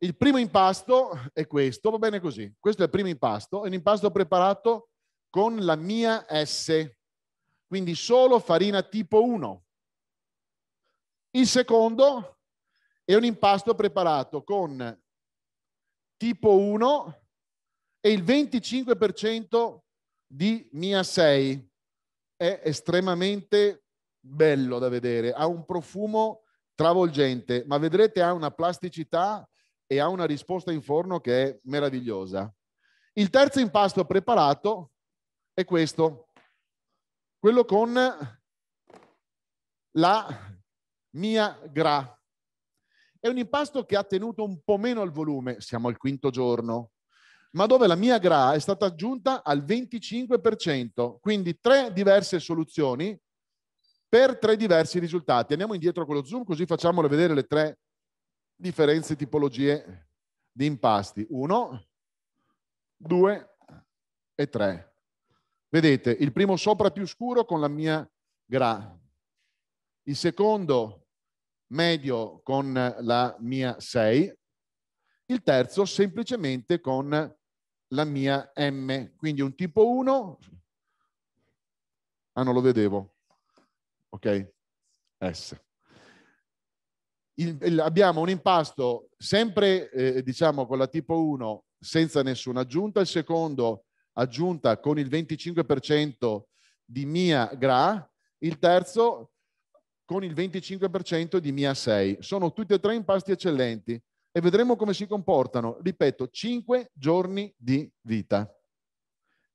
il primo impasto è questo, va bene così. Questo è il primo impasto, è un impasto preparato con la mia S, quindi solo farina tipo 1. Il secondo è un impasto preparato con tipo 1 e il 25% di mia 6. È estremamente bello da vedere, ha un profumo travolgente, ma vedrete ha una plasticità e ha una risposta in forno che è meravigliosa. Il terzo impasto preparato è questo, quello con la mia gra. È un impasto che ha tenuto un po' meno il volume, siamo al quinto giorno, ma dove la mia gra è stata aggiunta al 25%, quindi tre diverse soluzioni per tre diversi risultati. Andiamo indietro con lo zoom così facciamole vedere le tre differenze tipologie di impasti Uno, due e tre. Vedete, il primo sopra più scuro con la mia gra, il secondo medio con la mia 6, il terzo semplicemente con la mia M, quindi un tipo 1, ah non lo vedevo, ok, S il, il, abbiamo un impasto sempre eh, diciamo con la tipo 1 senza nessuna aggiunta, il secondo aggiunta con il 25% di mia gra, il terzo con il 25% di mia 6. Sono tutti e tre impasti eccellenti e vedremo come si comportano. Ripeto, 5 giorni di vita.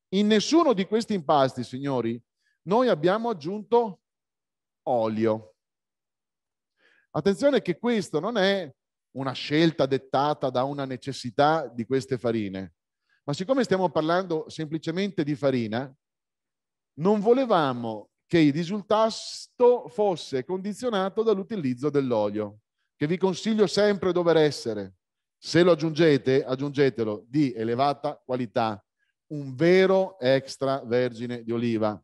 In nessuno di questi impasti, signori, noi abbiamo aggiunto olio. Attenzione che questo non è una scelta dettata da una necessità di queste farine, ma siccome stiamo parlando semplicemente di farina, non volevamo che il risultato fosse condizionato dall'utilizzo dell'olio, che vi consiglio sempre dover essere, se lo aggiungete, aggiungetelo di elevata qualità, un vero extra vergine di oliva.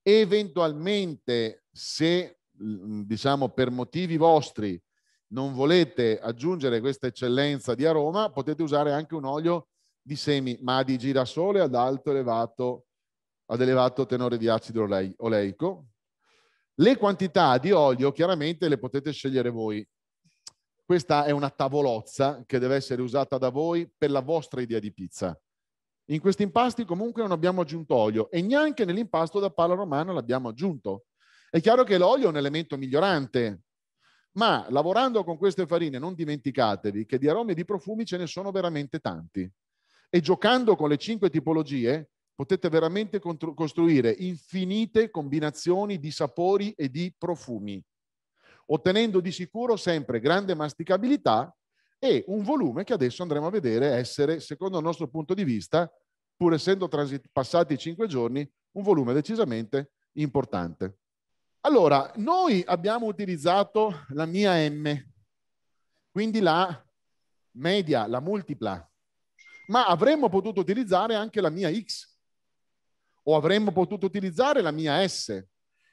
Eventualmente, se Mm, diciamo per motivi vostri non volete aggiungere questa eccellenza di aroma, potete usare anche un olio di semi, ma di girasole ad alto elevato, ad elevato tenore di acido oleico. Le quantità di olio chiaramente le potete scegliere voi. Questa è una tavolozza che deve essere usata da voi per la vostra idea di pizza. In questi impasti comunque non abbiamo aggiunto olio e neanche nell'impasto da pala romana l'abbiamo aggiunto. È chiaro che l'olio è un elemento migliorante, ma lavorando con queste farine non dimenticatevi che di aromi e di profumi ce ne sono veramente tanti. E giocando con le cinque tipologie potete veramente costruire infinite combinazioni di sapori e di profumi, ottenendo di sicuro sempre grande masticabilità e un volume che adesso andremo a vedere essere, secondo il nostro punto di vista, pur essendo passati i cinque giorni, un volume decisamente importante. Allora, noi abbiamo utilizzato la mia M, quindi la media, la multipla, ma avremmo potuto utilizzare anche la mia X o avremmo potuto utilizzare la mia S.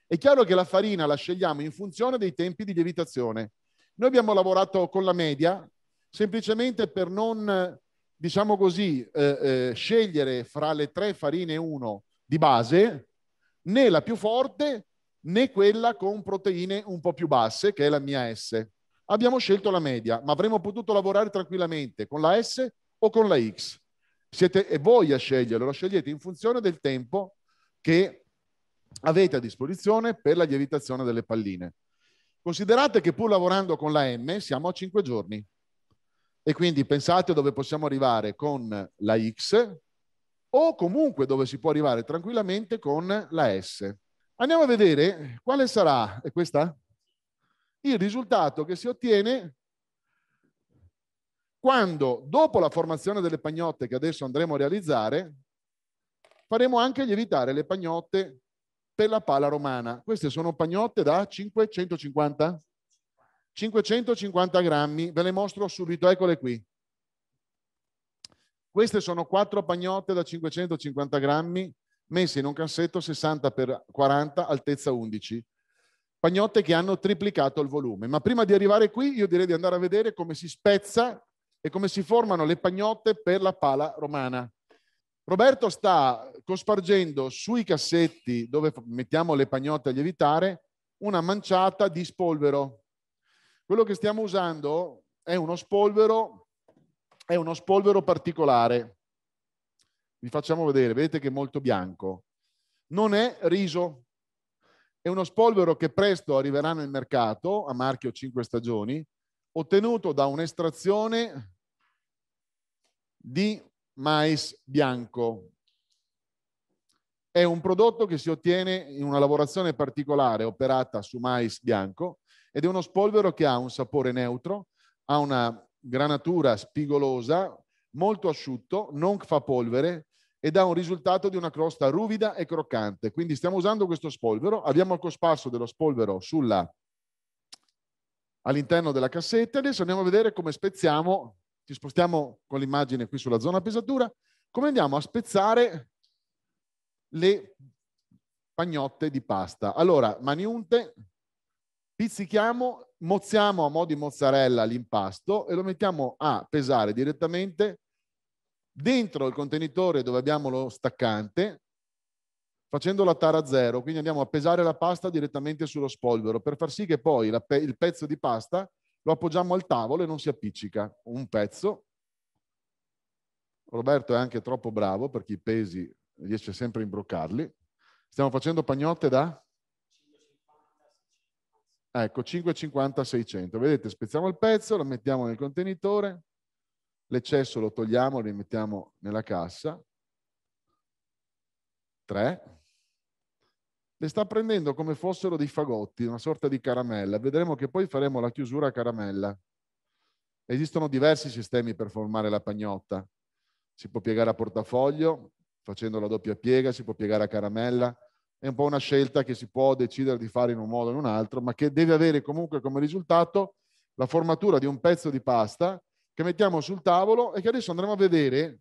È chiaro che la farina la scegliamo in funzione dei tempi di lievitazione. Noi abbiamo lavorato con la media semplicemente per non, diciamo così, eh, eh, scegliere fra le tre farine 1 di base né la più forte né quella con proteine un po' più basse, che è la mia S. Abbiamo scelto la media, ma avremmo potuto lavorare tranquillamente con la S o con la X. Siete voi a sceglierlo, lo scegliete in funzione del tempo che avete a disposizione per la lievitazione delle palline. Considerate che pur lavorando con la M siamo a 5 giorni e quindi pensate dove possiamo arrivare con la X o comunque dove si può arrivare tranquillamente con la S. Andiamo a vedere quale sarà, è eh, questa? Il risultato che si ottiene quando, dopo la formazione delle pagnotte che adesso andremo a realizzare, faremo anche lievitare le pagnotte per la pala romana. Queste sono pagnotte da 550, 550 grammi, ve le mostro subito, eccole qui. Queste sono quattro pagnotte da 550 grammi, messe in un cassetto 60x40 altezza 11. Pagnotte che hanno triplicato il volume. Ma prima di arrivare qui io direi di andare a vedere come si spezza e come si formano le pagnotte per la pala romana. Roberto sta cospargendo sui cassetti dove mettiamo le pagnotte a lievitare una manciata di spolvero. Quello che stiamo usando è uno spolvero, è uno spolvero particolare vi facciamo vedere, vedete che è molto bianco, non è riso, è uno spolvero che presto arriverà nel mercato a marchio 5 stagioni, ottenuto da un'estrazione di mais bianco. È un prodotto che si ottiene in una lavorazione particolare operata su mais bianco ed è uno spolvero che ha un sapore neutro, ha una granatura spigolosa, molto asciutto, non fa polvere e dà un risultato di una crosta ruvida e croccante. Quindi stiamo usando questo spolvero, abbiamo il cosparso dello spolvero sulla, all'interno della cassetta. Adesso andiamo a vedere come spezziamo, ci spostiamo con l'immagine qui sulla zona pesatura, come andiamo a spezzare le pagnotte di pasta. Allora, mani unte, pizzichiamo, mozziamo a mo' di mozzarella l'impasto e lo mettiamo a pesare direttamente dentro il contenitore dove abbiamo lo staccante, facendo la tara zero, quindi andiamo a pesare la pasta direttamente sullo spolvero per far sì che poi pe il pezzo di pasta lo appoggiamo al tavolo e non si appiccica. Un pezzo. Roberto è anche troppo bravo perché i pesi riesce sempre a imbroccarli. Stiamo facendo pagnotte da? Ecco, 5,50-600. Vedete, spezziamo il pezzo, lo mettiamo nel contenitore, l'eccesso lo togliamo, lo rimettiamo nella cassa. 3. Le sta prendendo come fossero dei fagotti, una sorta di caramella. Vedremo che poi faremo la chiusura a caramella. Esistono diversi sistemi per formare la pagnotta. Si può piegare a portafoglio, facendo la doppia piega, si può piegare a caramella. È un po' una scelta che si può decidere di fare in un modo o in un altro, ma che deve avere comunque come risultato la formatura di un pezzo di pasta che mettiamo sul tavolo e che adesso andremo a vedere,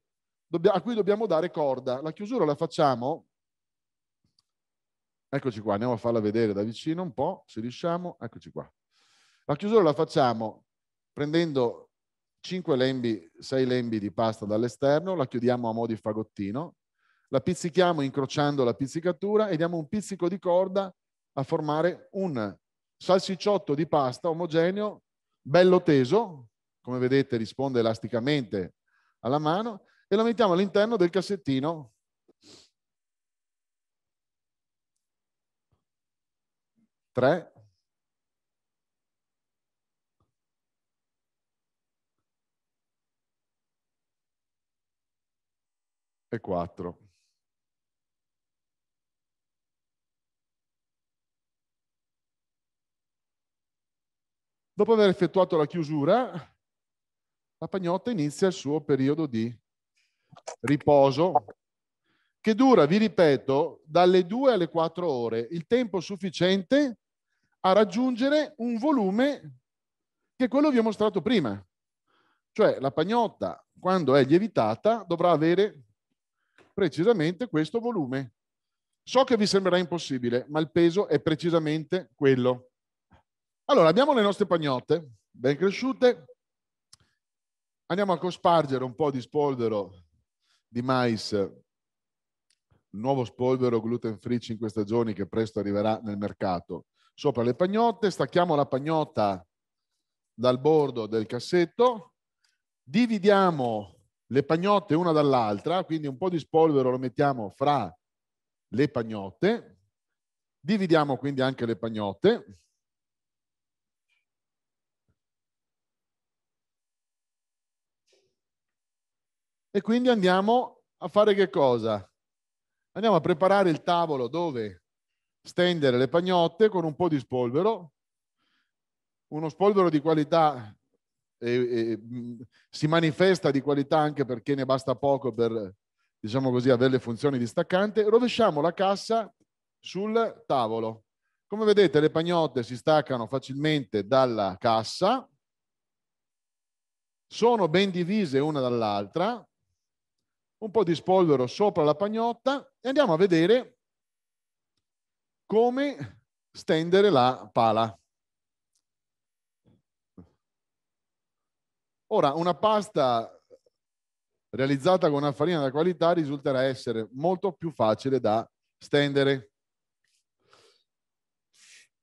a cui dobbiamo dare corda. La chiusura la facciamo, eccoci qua, andiamo a farla vedere da vicino un po', se riusciamo, eccoci qua. La chiusura la facciamo prendendo 5 lembi, 6 lembi di pasta dall'esterno, la chiudiamo a mo' di fagottino, la pizzichiamo incrociando la pizzicatura e diamo un pizzico di corda a formare un salsicciotto di pasta omogeneo, bello teso, come vedete risponde elasticamente alla mano, e la mettiamo all'interno del cassettino Tre. e 4. Dopo aver effettuato la chiusura, la pagnotta inizia il suo periodo di riposo che dura, vi ripeto, dalle 2 alle 4 ore, il tempo sufficiente a raggiungere un volume che è quello che vi ho mostrato prima. Cioè la pagnotta, quando è lievitata, dovrà avere precisamente questo volume. So che vi sembrerà impossibile, ma il peso è precisamente quello. Allora, abbiamo le nostre pagnotte ben cresciute, Andiamo a cospargere un po' di spolvero di mais, nuovo spolvero gluten free 5 stagioni che presto arriverà nel mercato, sopra le pagnotte. Stacchiamo la pagnotta dal bordo del cassetto, dividiamo le pagnotte una dall'altra, quindi un po' di spolvero lo mettiamo fra le pagnotte, dividiamo quindi anche le pagnotte E quindi andiamo a fare che cosa? Andiamo a preparare il tavolo dove stendere le pagnotte con un po' di spolvero, uno spolvero di qualità e, eh, si manifesta di qualità anche perché ne basta poco per, diciamo così, avere le funzioni di staccante, rovesciamo la cassa sul tavolo. Come vedete le pagnotte si staccano facilmente dalla cassa, sono ben divise una dall'altra, un po' di spolvero sopra la pagnotta e andiamo a vedere come stendere la pala. Ora, una pasta realizzata con una farina da qualità risulterà essere molto più facile da stendere.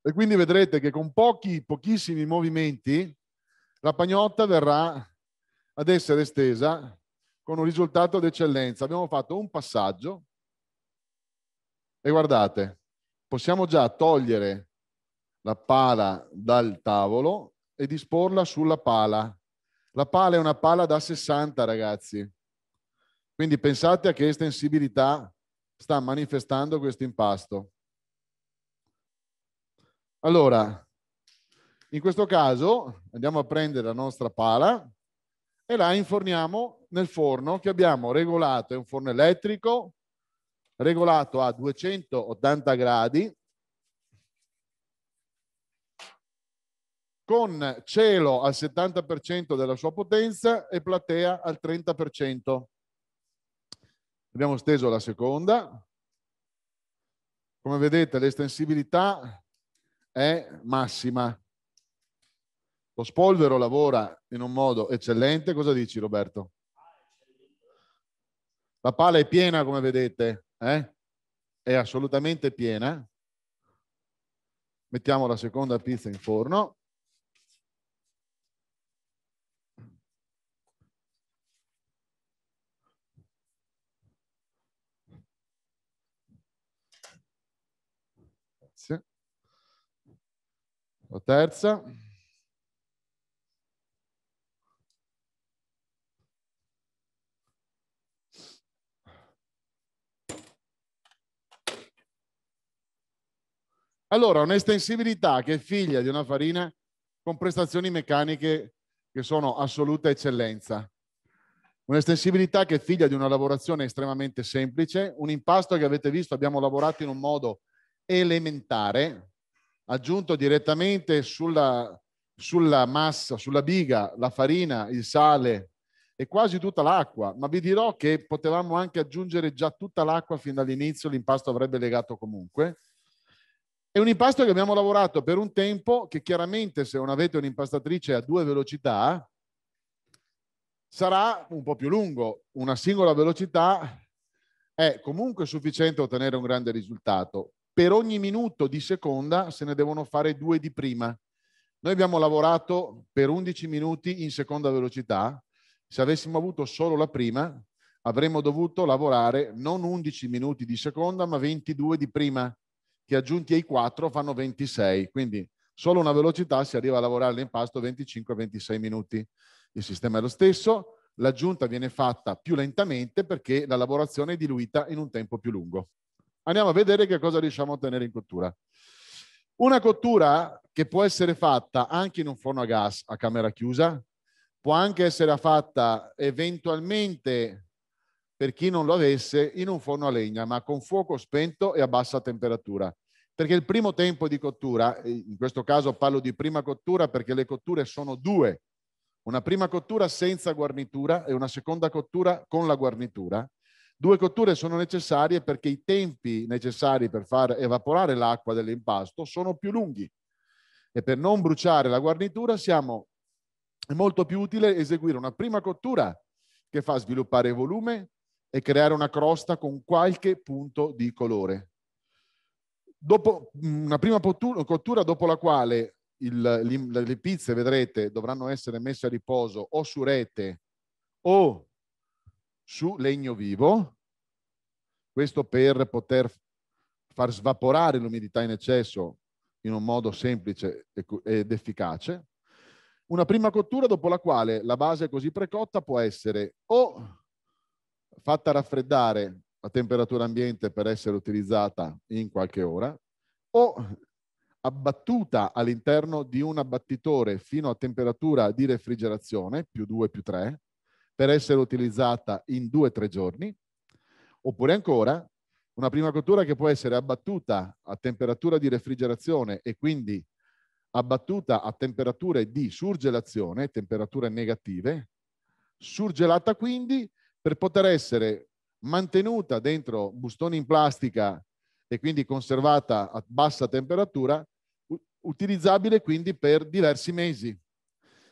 E quindi vedrete che con pochi, pochissimi movimenti la pagnotta verrà ad essere stesa con un risultato d'eccellenza. Abbiamo fatto un passaggio e guardate, possiamo già togliere la pala dal tavolo e disporla sulla pala. La pala è una pala da 60, ragazzi. Quindi pensate a che estensibilità sta manifestando questo impasto. Allora, in questo caso andiamo a prendere la nostra pala e la inforniamo nel forno che abbiamo regolato, è un forno elettrico, regolato a 280 gradi, con cielo al 70% della sua potenza e platea al 30%. Abbiamo steso la seconda. Come vedete l'estensibilità è massima. Lo spolvero lavora in un modo eccellente. Cosa dici Roberto? La pala è piena, come vedete, eh? è assolutamente piena. Mettiamo la seconda pizza in forno. Grazie. La terza. Allora, un'estensibilità che è figlia di una farina con prestazioni meccaniche che sono assoluta eccellenza. Un'estensibilità che è figlia di una lavorazione estremamente semplice, un impasto che avete visto abbiamo lavorato in un modo elementare, aggiunto direttamente sulla, sulla massa, sulla biga, la farina, il sale e quasi tutta l'acqua, ma vi dirò che potevamo anche aggiungere già tutta l'acqua fin dall'inizio, l'impasto avrebbe legato comunque è un impasto che abbiamo lavorato per un tempo che chiaramente se non avete un'impastatrice a due velocità sarà un po' più lungo. Una singola velocità è comunque sufficiente a ottenere un grande risultato. Per ogni minuto di seconda se ne devono fare due di prima. Noi abbiamo lavorato per 11 minuti in seconda velocità. Se avessimo avuto solo la prima, avremmo dovuto lavorare non 11 minuti di seconda, ma 22 di prima che aggiunti ai 4 fanno 26, quindi solo una velocità si arriva a lavorare l'impasto 25-26 minuti. Il sistema è lo stesso, l'aggiunta viene fatta più lentamente perché la lavorazione è diluita in un tempo più lungo. Andiamo a vedere che cosa riusciamo a ottenere in cottura. Una cottura che può essere fatta anche in un forno a gas a camera chiusa, può anche essere fatta eventualmente per chi non lo avesse, in un forno a legna, ma con fuoco spento e a bassa temperatura. Perché il primo tempo di cottura, eh, in questo caso parlo di prima cottura perché le cotture sono due, una prima cottura senza guarnitura e una seconda cottura con la guarnitura. Due cotture sono necessarie perché i tempi necessari per far evaporare l'acqua dell'impasto sono più lunghi e per non bruciare la guarnitura siamo, è molto più utile eseguire una prima cottura che fa sviluppare volume, e creare una crosta con qualche punto di colore. Dopo mm, una prima cottura dopo la quale il, le, le pizze, vedrete, dovranno essere messe a riposo o su rete o su legno vivo, questo per poter far svaporare l'umidità in eccesso in un modo semplice ed efficace. Una prima cottura dopo la quale la base così precotta può essere o fatta raffreddare a temperatura ambiente per essere utilizzata in qualche ora o abbattuta all'interno di un abbattitore fino a temperatura di refrigerazione più 2 più 3 per essere utilizzata in 2-3 giorni oppure ancora una prima cottura che può essere abbattuta a temperatura di refrigerazione e quindi abbattuta a temperature di surgelazione, temperature negative, surgelata quindi per poter essere mantenuta dentro bustoni in plastica e quindi conservata a bassa temperatura, utilizzabile quindi per diversi mesi.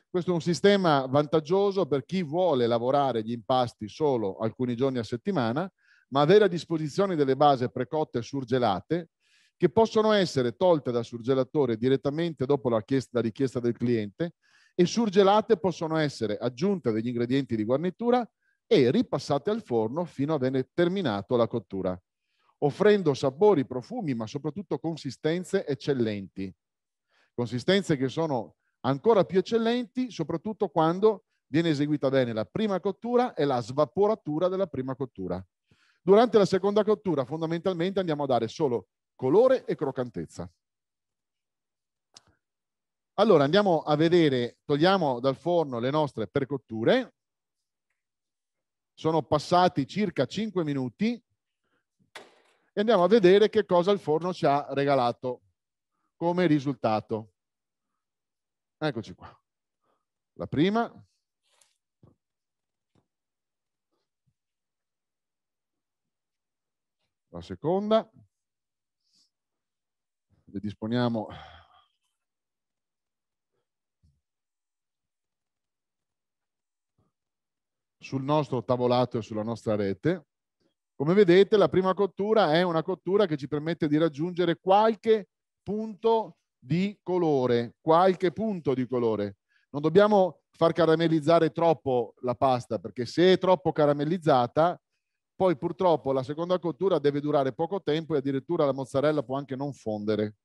Questo è un sistema vantaggioso per chi vuole lavorare gli impasti solo alcuni giorni a settimana, ma avere a disposizione delle base precotte surgelate che possono essere tolte dal surgelatore direttamente dopo la richiesta, la richiesta del cliente e surgelate possono essere aggiunte degli ingredienti di guarnitura e ripassate al forno fino a avere terminato la cottura, offrendo sapori, profumi, ma soprattutto consistenze eccellenti. Consistenze che sono ancora più eccellenti, soprattutto quando viene eseguita bene la prima cottura e la svaporatura della prima cottura. Durante la seconda cottura fondamentalmente andiamo a dare solo colore e croccantezza. Allora andiamo a vedere, togliamo dal forno le nostre percotture, sono passati circa 5 minuti e andiamo a vedere che cosa il forno ci ha regalato come risultato. Eccoci qua. La prima. La seconda. Le disponiamo sul nostro tavolato e sulla nostra rete. Come vedete la prima cottura è una cottura che ci permette di raggiungere qualche punto di colore, qualche punto di colore. Non dobbiamo far caramellizzare troppo la pasta perché se è troppo caramellizzata poi purtroppo la seconda cottura deve durare poco tempo e addirittura la mozzarella può anche non fondere.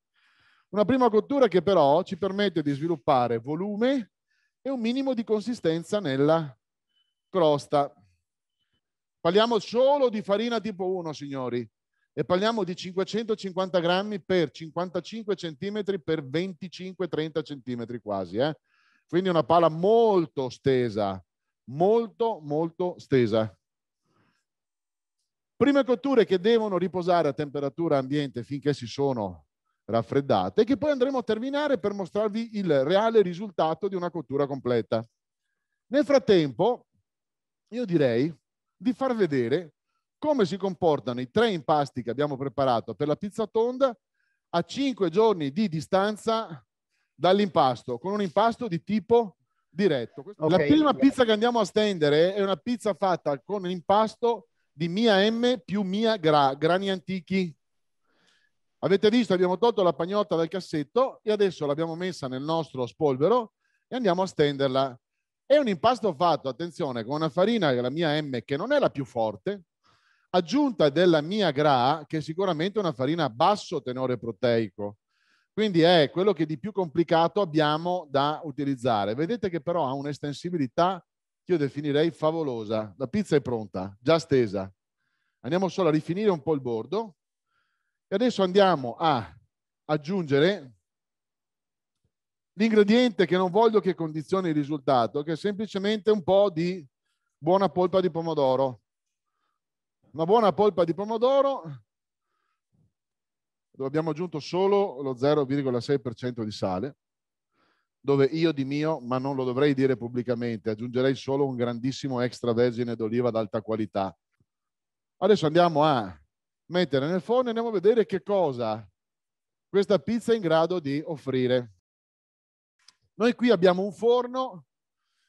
Una prima cottura che però ci permette di sviluppare volume e un minimo di consistenza nella crosta. Parliamo solo di farina tipo 1, signori, e parliamo di 550 grammi per 55 centimetri per 25-30 centimetri quasi. Eh? Quindi una pala molto stesa, molto, molto stesa. Prime cotture che devono riposare a temperatura ambiente finché si sono raffreddate e che poi andremo a terminare per mostrarvi il reale risultato di una cottura completa. Nel frattempo io direi di far vedere come si comportano i tre impasti che abbiamo preparato per la pizza tonda a cinque giorni di distanza dall'impasto, con un impasto di tipo diretto. Okay. La prima pizza che andiamo a stendere è una pizza fatta con l'impasto di Mia M più Mia Gra, grani antichi. Avete visto, abbiamo tolto la pagnotta dal cassetto e adesso l'abbiamo messa nel nostro spolvero e andiamo a stenderla. È un impasto fatto, attenzione, con una farina, la mia M, che non è la più forte, aggiunta della mia GRA, che è sicuramente una farina a basso tenore proteico. Quindi è quello che di più complicato abbiamo da utilizzare. Vedete che però ha un'estensibilità che io definirei favolosa. La pizza è pronta, già stesa. Andiamo solo a rifinire un po' il bordo. E adesso andiamo a aggiungere L'ingrediente che non voglio che condizioni il risultato, che è semplicemente un po' di buona polpa di pomodoro. Una buona polpa di pomodoro dove abbiamo aggiunto solo lo 0,6% di sale, dove io di mio, ma non lo dovrei dire pubblicamente, aggiungerei solo un grandissimo extravergine d'oliva d'alta qualità. Adesso andiamo a mettere nel forno e andiamo a vedere che cosa questa pizza è in grado di offrire. Noi qui abbiamo un forno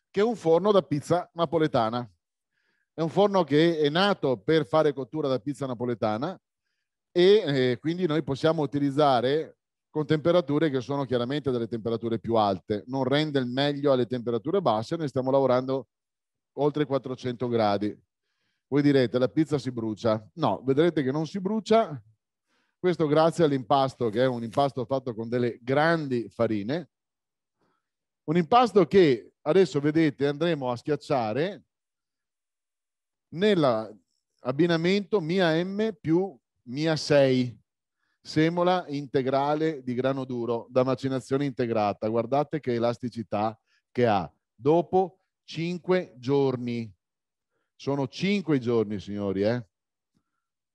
che è un forno da pizza napoletana. È un forno che è nato per fare cottura da pizza napoletana e eh, quindi noi possiamo utilizzare con temperature che sono chiaramente delle temperature più alte. Non rende il meglio alle temperature basse, noi stiamo lavorando oltre 400 gradi. Voi direte la pizza si brucia. No, vedrete che non si brucia. Questo grazie all'impasto, che è un impasto fatto con delle grandi farine, un impasto che adesso vedete andremo a schiacciare nell'abbinamento mia M più mia 6, semola integrale di grano duro da macinazione integrata. Guardate che elasticità che ha. Dopo 5 giorni. Sono 5 giorni, signori, eh?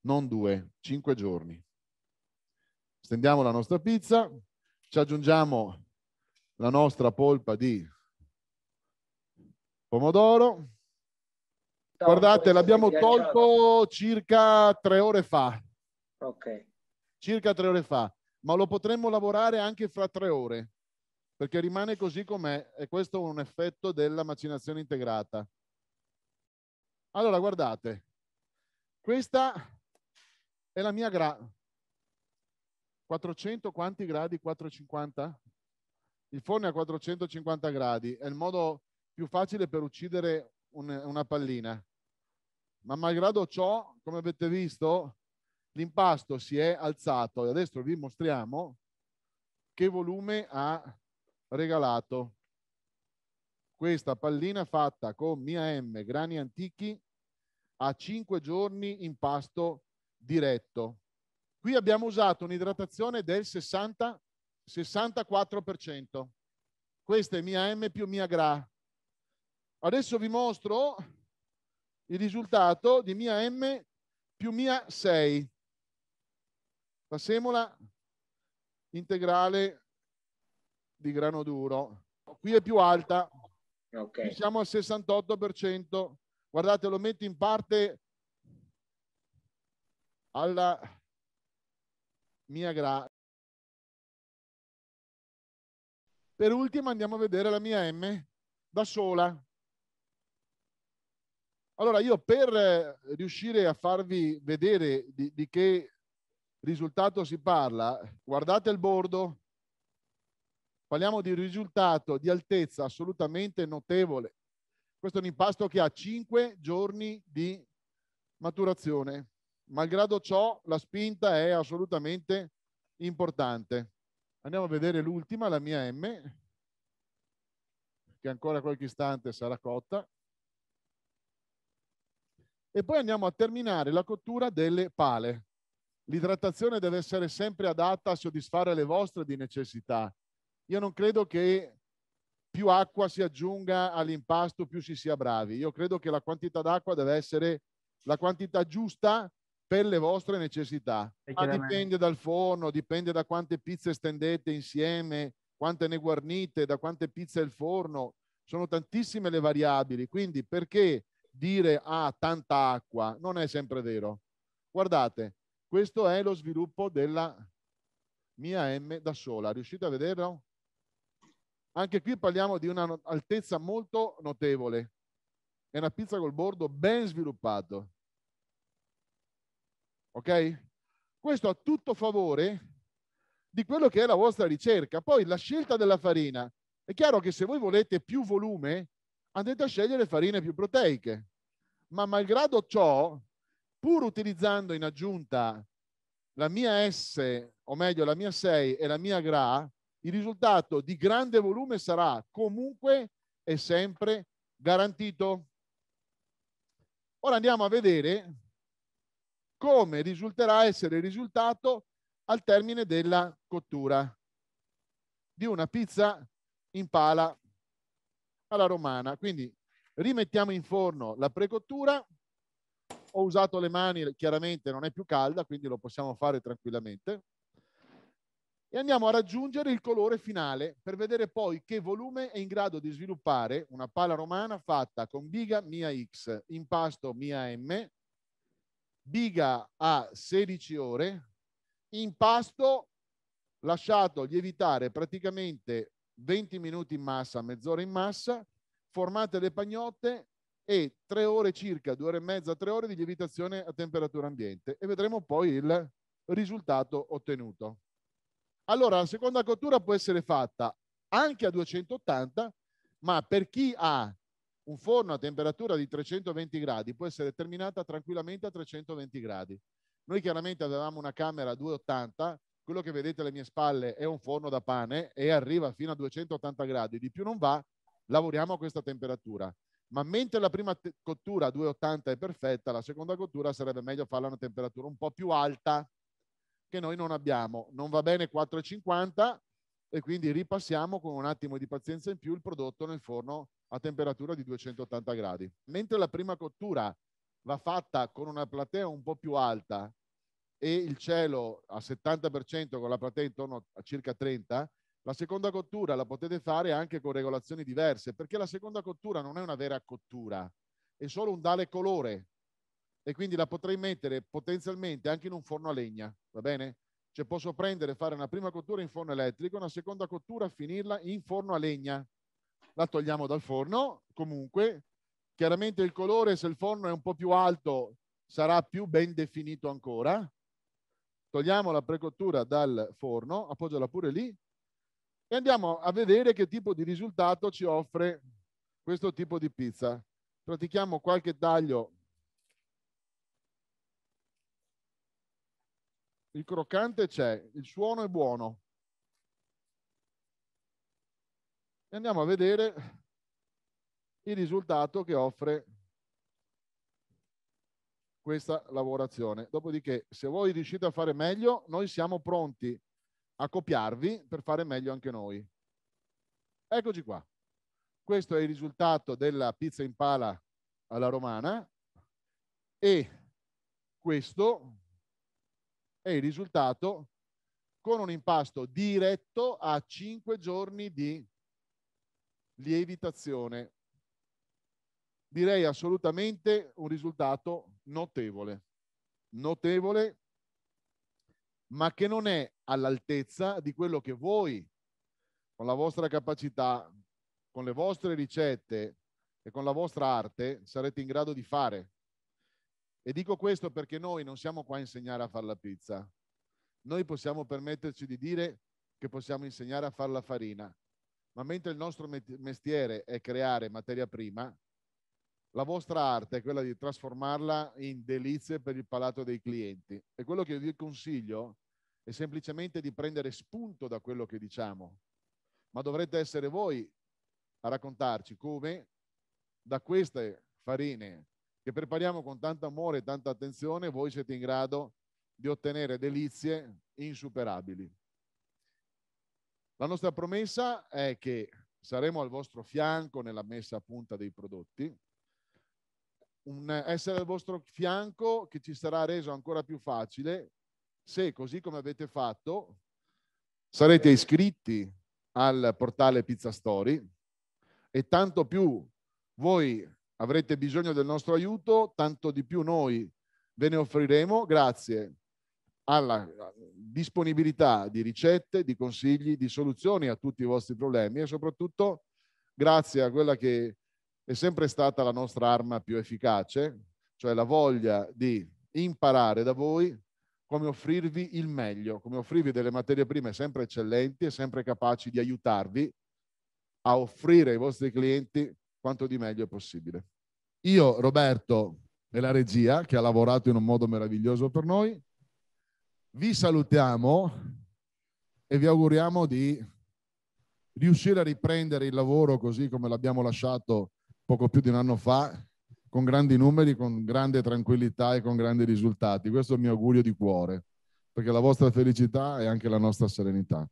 non 2, 5 giorni. Stendiamo la nostra pizza, ci aggiungiamo la nostra polpa di pomodoro. Guardate, l'abbiamo tolto circa tre ore fa. Ok. Circa tre ore fa, ma lo potremmo lavorare anche fra tre ore, perché rimane così com'è e questo è un effetto della macinazione integrata. Allora, guardate, questa è la mia gra... 400 quanti gradi? 450? Il forno è a 450 gradi, è il modo più facile per uccidere un, una pallina. Ma malgrado ciò, come avete visto, l'impasto si è alzato e adesso vi mostriamo che volume ha regalato questa pallina fatta con Mia M grani antichi a 5 giorni impasto diretto. Qui abbiamo usato un'idratazione del 60 64%. Questa è mia M più mia gra. Adesso vi mostro il risultato di mia M più mia 6. Passemola integrale di grano duro. Qui è più alta. Okay. Qui siamo al 68%. Guardate, lo metto in parte alla mia gra. Per ultimo andiamo a vedere la mia M da sola. Allora io per eh, riuscire a farvi vedere di, di che risultato si parla, guardate il bordo, parliamo di un risultato di altezza assolutamente notevole. Questo è un impasto che ha 5 giorni di maturazione. Malgrado ciò, la spinta è assolutamente importante. Andiamo a vedere l'ultima, la mia M, che ancora qualche istante sarà cotta. E poi andiamo a terminare la cottura delle pale. L'idratazione deve essere sempre adatta a soddisfare le vostre di necessità. Io non credo che più acqua si aggiunga all'impasto, più si sia bravi. Io credo che la quantità d'acqua deve essere la quantità giusta per le vostre necessità. Ah, Ma dipende dal forno, dipende da quante pizze stendete insieme, quante ne guarnite, da quante pizze il forno. Sono tantissime le variabili, quindi perché dire ah, tanta acqua non è sempre vero. Guardate, questo è lo sviluppo della mia M da sola. Riuscite a vederlo? Anche qui parliamo di un'altezza molto notevole. È una pizza col bordo ben sviluppato. Ok? Questo a tutto favore di quello che è la vostra ricerca. Poi la scelta della farina. È chiaro che se voi volete più volume, andate a scegliere farine più proteiche. Ma malgrado ciò, pur utilizzando in aggiunta la mia S, o meglio la mia 6 e la mia GRA, il risultato di grande volume sarà comunque e sempre garantito. Ora andiamo a vedere come risulterà essere il risultato al termine della cottura di una pizza in pala alla romana. Quindi rimettiamo in forno la precottura, ho usato le mani, chiaramente non è più calda, quindi lo possiamo fare tranquillamente. E andiamo a raggiungere il colore finale per vedere poi che volume è in grado di sviluppare una pala romana fatta con biga mia X, impasto mia M, biga a 16 ore, impasto lasciato lievitare praticamente 20 minuti in massa, mezz'ora in massa, formate le pagnotte e tre ore circa, due ore e mezza, tre ore di lievitazione a temperatura ambiente e vedremo poi il risultato ottenuto. Allora, la seconda cottura può essere fatta anche a 280, ma per chi ha un forno a temperatura di 320 gradi può essere terminata tranquillamente a 320 gradi. Noi chiaramente avevamo una camera a 280, quello che vedete alle mie spalle è un forno da pane e arriva fino a 280 gradi, di più non va, lavoriamo a questa temperatura. Ma mentre la prima cottura a 280 è perfetta, la seconda cottura sarebbe meglio farla a una temperatura un po' più alta che noi non abbiamo. Non va bene 450 e quindi ripassiamo con un attimo di pazienza in più il prodotto nel forno a temperatura di 280 gradi. Mentre la prima cottura va fatta con una platea un po' più alta e il cielo a 70% con la platea intorno a circa 30, la seconda cottura la potete fare anche con regolazioni diverse, perché la seconda cottura non è una vera cottura, è solo un dale colore e quindi la potrei mettere potenzialmente anche in un forno a legna, va bene? Cioè posso prendere, fare una prima cottura in forno elettrico, una seconda cottura, finirla in forno a legna la togliamo dal forno comunque chiaramente il colore se il forno è un po' più alto sarà più ben definito ancora togliamo la precottura dal forno appoggiala pure lì e andiamo a vedere che tipo di risultato ci offre questo tipo di pizza pratichiamo qualche taglio il croccante c'è il suono è buono e andiamo a vedere il risultato che offre questa lavorazione. Dopodiché, se voi riuscite a fare meglio, noi siamo pronti a copiarvi per fare meglio anche noi. Eccoci qua. Questo è il risultato della pizza in pala alla romana e questo è il risultato con un impasto diretto a 5 giorni di lievitazione. Direi assolutamente un risultato notevole, notevole, ma che non è all'altezza di quello che voi, con la vostra capacità, con le vostre ricette e con la vostra arte, sarete in grado di fare. E dico questo perché noi non siamo qua a insegnare a fare la pizza. Noi possiamo permetterci di dire che possiamo insegnare a fare la farina, ma mentre il nostro mestiere è creare materia prima, la vostra arte è quella di trasformarla in delizie per il palato dei clienti. E quello che vi consiglio è semplicemente di prendere spunto da quello che diciamo, ma dovrete essere voi a raccontarci come da queste farine che prepariamo con tanto amore e tanta attenzione, voi siete in grado di ottenere delizie insuperabili. La nostra promessa è che saremo al vostro fianco nella messa a punta dei prodotti, un essere al vostro fianco che ci sarà reso ancora più facile se, così come avete fatto, sarete eh. iscritti al portale Pizza Story e tanto più voi avrete bisogno del nostro aiuto, tanto di più noi ve ne offriremo grazie alla eh, disponibilità di ricette, di consigli, di soluzioni a tutti i vostri problemi e soprattutto grazie a quella che è sempre stata la nostra arma più efficace, cioè la voglia di imparare da voi come offrirvi il meglio, come offrirvi delle materie prime sempre eccellenti e sempre capaci di aiutarvi a offrire ai vostri clienti quanto di meglio è possibile. Io, Roberto e la regia, che ha lavorato in un modo meraviglioso per noi, vi salutiamo e vi auguriamo di riuscire a riprendere il lavoro così come l'abbiamo lasciato poco più di un anno fa, con grandi numeri, con grande tranquillità e con grandi risultati. Questo è il mio augurio di cuore, perché la vostra felicità è anche la nostra serenità.